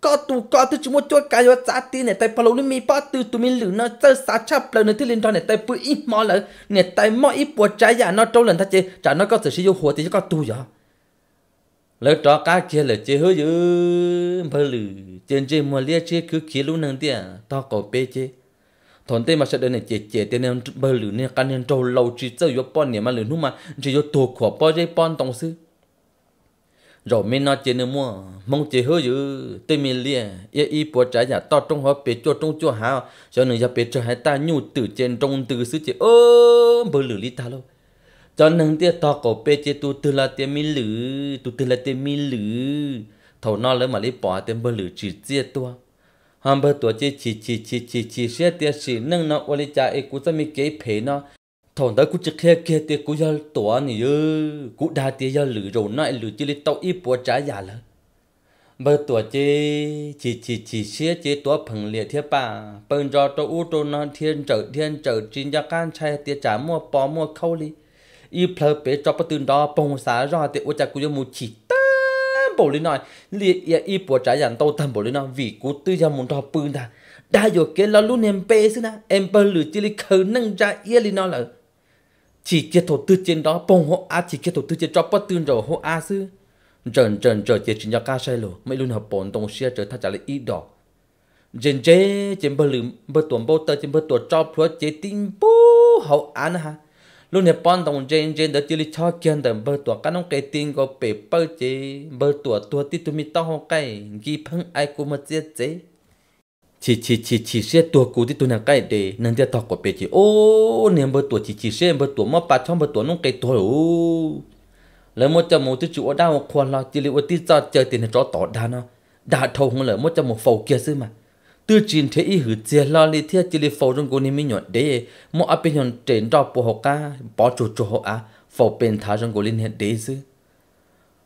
[SPEAKER 1] có tu có tu chỉ một chỗ cái giờ giá tiền này tại bao lâu mi bao tư tu mi lửa nó chơi xả chắp lửa này thứ liên đoàn này tại bự ít mò lửa này tại mò ít bùa trái giả nó trâu lần thật chứ chả nó có sự sử dụng hồ thì có tu giờ lớp trò cá kia là chơi hơi dữ bơ lử trên chơi mua lia chơi cứ kia lúc nâng tiền to cổ bê chơi thôn tây mà sợ đến này chè chè tên em bơ lử nè căn em trâu lâu chỉ chơi vô pon nè mà lử nu mà chỉ vô tổ khổ po chơi pon tổng sư rồi mình nói chơi nữa mua mong chơi hơi dữ tê mình lia ye y bỏ trái nhà to trong họ bê cho trong chua hào cho nên giờ bê cho hai ta nhu từ trên trong từ sư chơi ơ bơ lử li ta lâu cho nên tiếc to cổ bê chế tu tư là tiền mi lử tu tư là tiền mi lử thầu nó lấy mà lấy bỏ tiền bơ lử chỉ chia tua hàm bơ tua chế chỉ chỉ chỉ chỉ chỉ xe tiền chỉ nâng nó ô lý cha ấy cũng sẽ mi kế phê nó thầu đó cũng chỉ khe khe tiền cũng giờ tua này ư cũng đa tiền giờ lử rồi nó lử chỉ lấy tàu ít bỏ trả giả lắm bơ tua chế chỉ chỉ chỉ xe chế tua phẳng liệt thiết bà bưng cho tôi u tôi nó thiên trở thiên trở chính cho can trai tiền trả mua bỏ mua khâu li y plơ bé cho bất tương đó bông xá ra thì ôi cha cú yêu mù chỉ tâm bộ lên nói liệt y bộ trái dàn tàu tan bộ lên nói vì cú tư ra muốn đo bưng ta đã rồi cái là luôn em bé xí nà, em bơ lửa chỉ li khờ nâng ra y li nó là chỉ kia thổ tư trên đó bông hộ a chỉ kia thổ tư trên cho bất tương rồi hộ a xứ trần trần trở chỉ chỉ nhạc ca sai lù mấy luôn hợp bốn tông xe trở thay trả lại ít đỏ dân chế trên bờ lử bờ tuần bờ tơ trên bờ tuần cho phước chế tin bố hậu án hà lúc này bọn đồng trên trên đã chỉ lý cho kiên đồng bơ tuổi các nông cây tin có bể bơ chế bơ tuổi tuổi tít tụi mi tao hông cái ghi phăng ai cũng mất chết chế chỉ chỉ chỉ chỉ xe tuổi cũ tít tụi nàng cây để nàng tiêu tao có bể chỉ ô niệm bơ tuổi chỉ chỉ xe bơ tuổi mà bà trong bơ tuổi nông cây tuổi ô lấy một trăm một tít chủ ở đâu khoan lo chỉ liệu tít cho chơi tiền cho tỏ đa nó đã thâu không lấy một trăm một phẩu kia xí mà tư trình thế ý hữu chia lo li thiết chỉ li phổ trong cô niệm nhọn đế mỗi áp bên trên đó bộ học ca bỏ chủ chủ học á phổ bên thả trong cô liên hệ đế chứ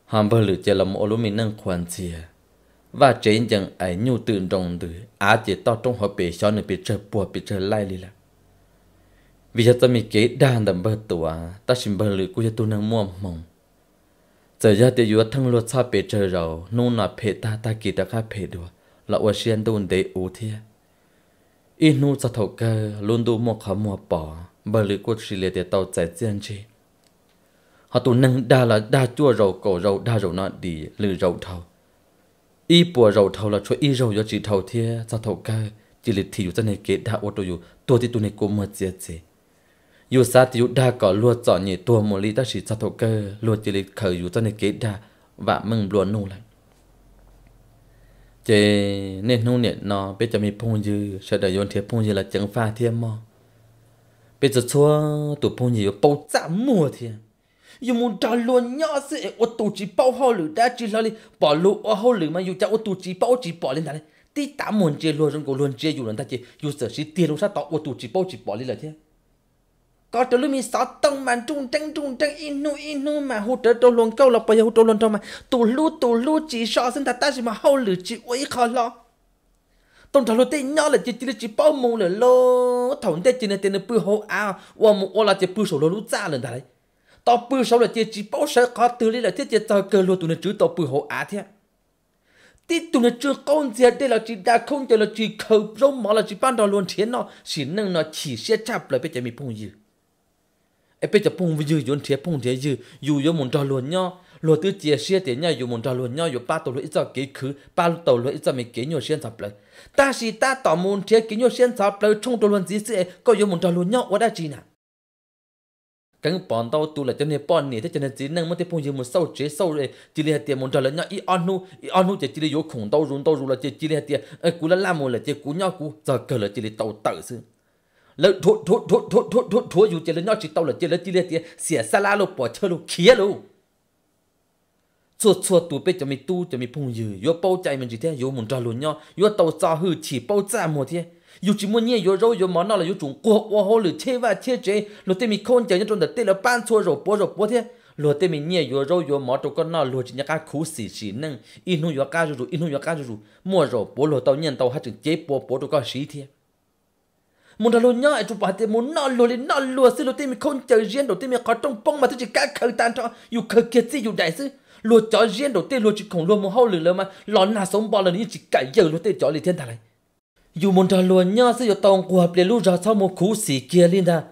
[SPEAKER 1] hàm bờ lửa chia là mỗi lúc mình nâng quan chia và trên chẳng ấy nhu tự đồng từ á chế to trong họ bề cho nửa bị chơi bùa bị chơi lai li là vì cho tôi mình kế đàn đầm bờ tủa ta xin bờ lửa của cho tôi nâng mua mong giờ ra tiêu thăng luật xa bề chơi rồi nôn là phê ta ta kỳ ta khá phê được là ở trên đun để ủ thia ít nu cho thầu cơ luôn đủ mua khó mua bỏ bởi lý quốc sĩ liệt để tàu chạy chiến chi họ tụ nâng đa là đa chua rầu cổ rầu đa rầu nọ đi lử rầu thầu ít bùa rầu thầu là chuỗi ít rầu do chỉ thầu thi, cho thầu cơ chỉ liệt thì cho này kế đa ô tô dù tua thì tụ này cũng mua chia chia dù sa thì dù đa có lúa chọn nhỉ tua mồ lý ta chỉ cho thầu cơ lúa chỉ liệt khởi dù cho này kế đa và mừng luôn nô lại chế nên nô nè nó biết cho mình phong dư sợ đời yon thiệt phong dư là chẳng pha thiên mà biết giờ xua tụ phong dư bao trả mua thiên dù muốn trả luôn nhỏ sẽ ô tụ chỉ bao hao lử đã chỉ là đi bỏ lụ ô hao lử mà dù cho ô tụ chỉ bao chỉ bỏ lên đấy tí tám muốn chơi luôn trong cổ luôn chơi dù lần ta chơi dù sợ chỉ tiền lúc sao tao ô tụ chỉ bao chỉ bỏ lên là thiên có trở lưu mi sáu tông mà trung trăng trung trăng inu inu mà hỗ trợ trâu luôn câu là bây giờ hỗ luôn trâu mà tù lu tù lu chỉ so sinh thật ta chỉ mà hậu lử chỉ uy khó lo tông trở lưu tên nhau là chỉ chỉ là chỉ bao mù là lo thổn tên chỉ là tên là bự hậu à và mù ô là chỉ bự sổ lo lú cha lần đấy tao bự sổ là chỉ chỉ bao sợ khó từ lý là chỉ chỉ tao cơ luôn tụi nó chữ tao bự hậu à thế tí tụi nó chưa con gì đây là chỉ đã không cho là chỉ khẩu rong mà là chỉ ban đầu luôn thế nó chỉ nâng nó chỉ sẽ chạp lại bây giờ mình phong dư ấy bây giờ bung với dư yến thiệt bung thiệt dư dù yến muốn trò luôn nhau lo tư chia sẻ tiền nhau muốn trò luôn nhau dù ba tổ lỗi cho kỹ khứ ba tổ lỗi cho mình kỹ nhiều xuyên sập lời ta chỉ ta tỏ muốn thiệt kỹ nhiều xuyên sập lời chung tổ luôn gì sẽ có muốn trò luôn nhau ở đây chi nào cái bọn tao tu là cho nên bọn này thế cho nên chỉ năng mới thế phong gì muốn sâu chế sâu rồi chỉ là tiền muốn trả nhau ít ăn nu ít ăn chỉ chỉ là vô khủng tao run tao run là chỉ chỉ là tiền ấy cú là làm một là chỉ cú nhau cú giờ cờ là chỉ là tàu tử xưa แล้วทุทุทุทุทุทุทุอยู่เจริญยอดจิตเตาหลือเจริญจิเลเตียเสียสลาลูกปอเชลูกเขียลูกชัวชัวตัวเป็จะมีตู้จะมีพุงยืยัวเป้าใจมันจีเทียยัวมุนจาลุนยอยัวเตาจ้าหือฉีเป้าจ้าหมดเทียอยู่จีมัวเนี่ยยัวเรายัวมอนอละยัวจุงกัวกัวโหหรือเชว่าเชเจเราเตมีคนเจยันจนเดเตแล้วป้านชัวรบปัวรบปัวเทียลัวเตมีเนี่ยยัวเรายัวมอตัวก็นอลัวจีนยากาคูสีสีนั่งอินุยัวกาจูจูอินุยัวกาจูจูมัวรบปัวลัวเตาเนี่ยเตาหัดจึงเจ็บปัวปัวตัวก็สีเทีย mun ra luôn nhá chụp bà thì muốn nó luôn lên nó lùa xí luôn mi không chờ riêng đầu tiên mi có trong bông mà tôi chỉ cá khởi tan cho dù khởi kiệt gì dù đại sư lùa chó riêng đầu tiên lùa chỉ khổng lùa một hậu lửa mà lọ na sống bò là như chỉ cả giờ lùa tên chó lên thiên thà này dù muốn ra luôn nhá sư dù tông của hợp liền lùa ra sau một cú xì kia lên ra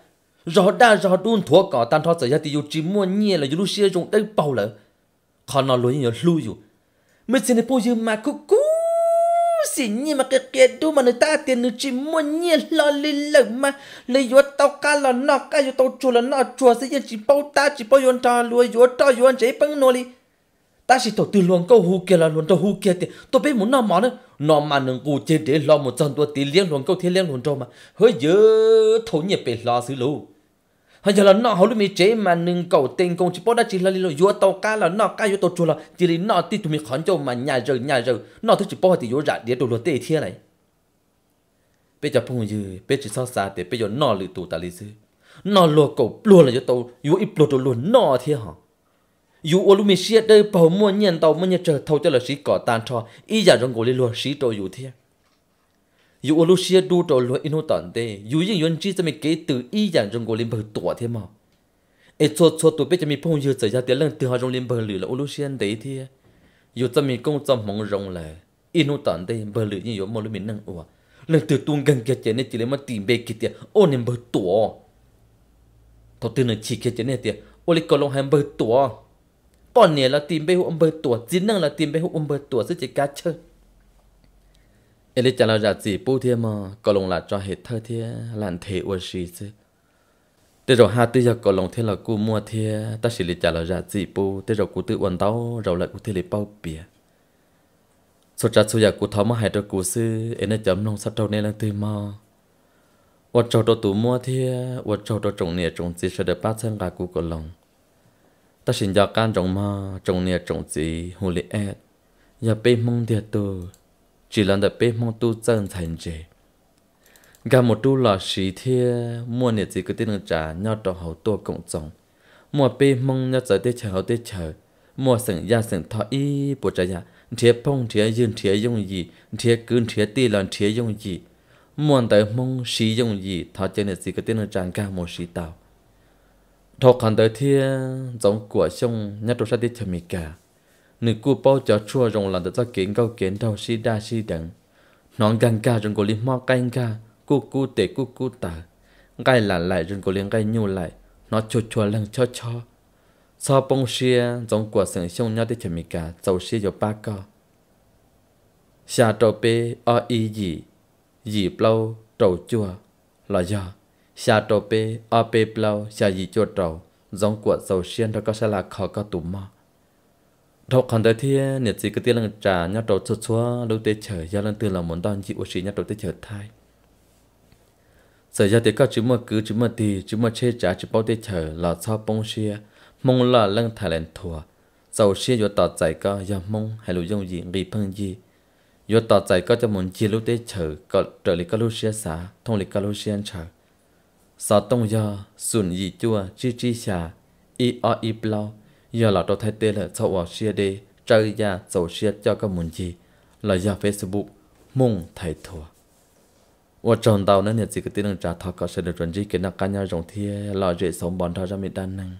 [SPEAKER 1] rõ đa rõ đun thua cỏ tan thoát giờ thì dù chỉ mua nhẹ là dù lùa xia dùng đây bao lỡ khó nó lùa như lùa dù mình xin được po giờ mà cú cú สิญมาเกียดูมันตาเตียนจิมวนเนี่ยลอลิลมาเลยยัวเต้ากาลอนอกกาอยู่เต้าจูลอนอจัวสิยจิเป้าตาจิเป้ายนตาลัวยัวตอยวนใจปังโนลีตาสิตัวตีลวงก็ฮูเกลาลวนตัวฮูเกเตตัวไปหมุนนอมอนะนอมานึงกูเจเดลอมุจันตัวตีเลี้ยงลวงก็เทเลี้ยงลวนโตมาเฮ้ยเยอะเท่าเนี่ยไปลอซื้อลู hay giờ là nọ hầu lúc mình chế mà nâng cầu tên công chỉ bớt đã chỉ là lilo yếu tàu cá là nọ cá yếu tàu chua là chỉ là nọ tí tụi mình khẩn cho mà nhà rồi nhà rồi nọ thứ chỉ bớt thì yếu rạ để đồ lúa tê thiên này bây giờ phong như bây giờ sao xa để bây giờ nọ lì tụ ta lì dư nọ lúa cầu lúa là yếu tàu yếu ít lúa tàu lúa nọ thiên hả yếu ô lúc mình xia đây bảo mua nhận tàu mua nhận chờ thâu cho là sĩ cỏ tan cho ý giả rong cổ lì lúa sĩ tàu yếu thiên yu olu xia du to lo inu tan de yu yin yuan chi zami ke tu yi rong go bờ tua thế mà e cho cho tu biết zami phong yu zai ya de lang rong lim bờ lử là olu xia de thì yu công zam mong rong là inu tan de bờ lử như yu mo lu min nang wa lần tuôn gần kia chén này chỉ lấy tìm bê kia tiệt ô nên bờ tua thọ từ kia chén này tiệt ô lấy lòng hàng bờ tua còn nè là tìm bê hụ ông bờ tua chỉ năng là tìm bê hụ ông bờ tua sẽ chỉ cá chơi Eli chả là ra gì bù thiê mà có lòng là cho hết thơ thiê làn thế ua xì chứ thế rồi hai tư giờ có lòng thế là cú mua thiê ta chỉ lý chả là ra gì bù thế rồi cú tự uẩn tao rồi lại cú thiê lý bao bìa số trả số giờ cú tháo mà hai đứa cú sư em nó chấm nông sắp trâu nên là tư mà vật trâu đồ tủ mua thiê vật trâu đồ trồng nè trồng gì sẽ được ba chân gà cú có lòng ta xin giờ can trồng mà trồng nè trồng gì hồ lệ ẹt giờ bên mong thiệt tôi chỉ là đợt bê mong tu chân thành chế gà một tu là sĩ thia mua nhiệt gì cứ tin trả nhau trò hậu tua cộng chồng mua bê mong nhau chờ tê chờ hậu tê chờ mua sừng ya sừng thọ y bộ trái ya thía phong thía dương thía dùng gì thía cương thía ti lần thía dùng gì muôn tới mong sĩ dùng gì thọ chơi nhiệt gì cứ tin trả gà một sĩ tàu thọ khăn tới thia giống của sông nhau trò sát tê chờ mì cả nữ cụ bao cho chua rồng là tự kiến câu kiến đầu si đa si đằng nón gan ca rong của liên mò canh ca cu cu tể cu cu tả gai là lại rừng của liên gai nhu lại nó chua chua lăng cho cho so bông xia giống của sừng sông nhau đi chemi cả dầu xia cho ba co xa trâu bê o y gì gì lâu trầu chua là do xa trâu bê o bê lâu xa gì chua trầu giống của dầu xiên đó có sẽ là khó có tủ mò đầu còn tới thì nhiệt gì cứ tiếc là trả nhau đầu chua chua đầu tế chở gia lần tư là muốn đón chị của sĩ nhau đầu tế chở thai giờ ra thì các chữ mà cứ chữ mà thì chữ mà chê trả chữ bao tế chở là sao bông xia mong là lần thải lên thua sau xia yo tỏ giải có yo mong hay lũ dùng gì nghỉ phân gì yo tỏ giải có cho muốn chia lũ tế chở có trở lại các lũ xia xá thông lại các lũ xia chở sao tông yo sùn gì chua chi chi xà i o i blau giờ là cho thay đây là sau ở xe đi chơi ra sau xe cho các muốn gì là do Facebook mong thầy thua và chồng tàu nên nhận chỉ có tin rằng trả thọ có sự được chuẩn bị cái nào cá nhau rộng thì là dễ sống bọn thọ ra mình đan năng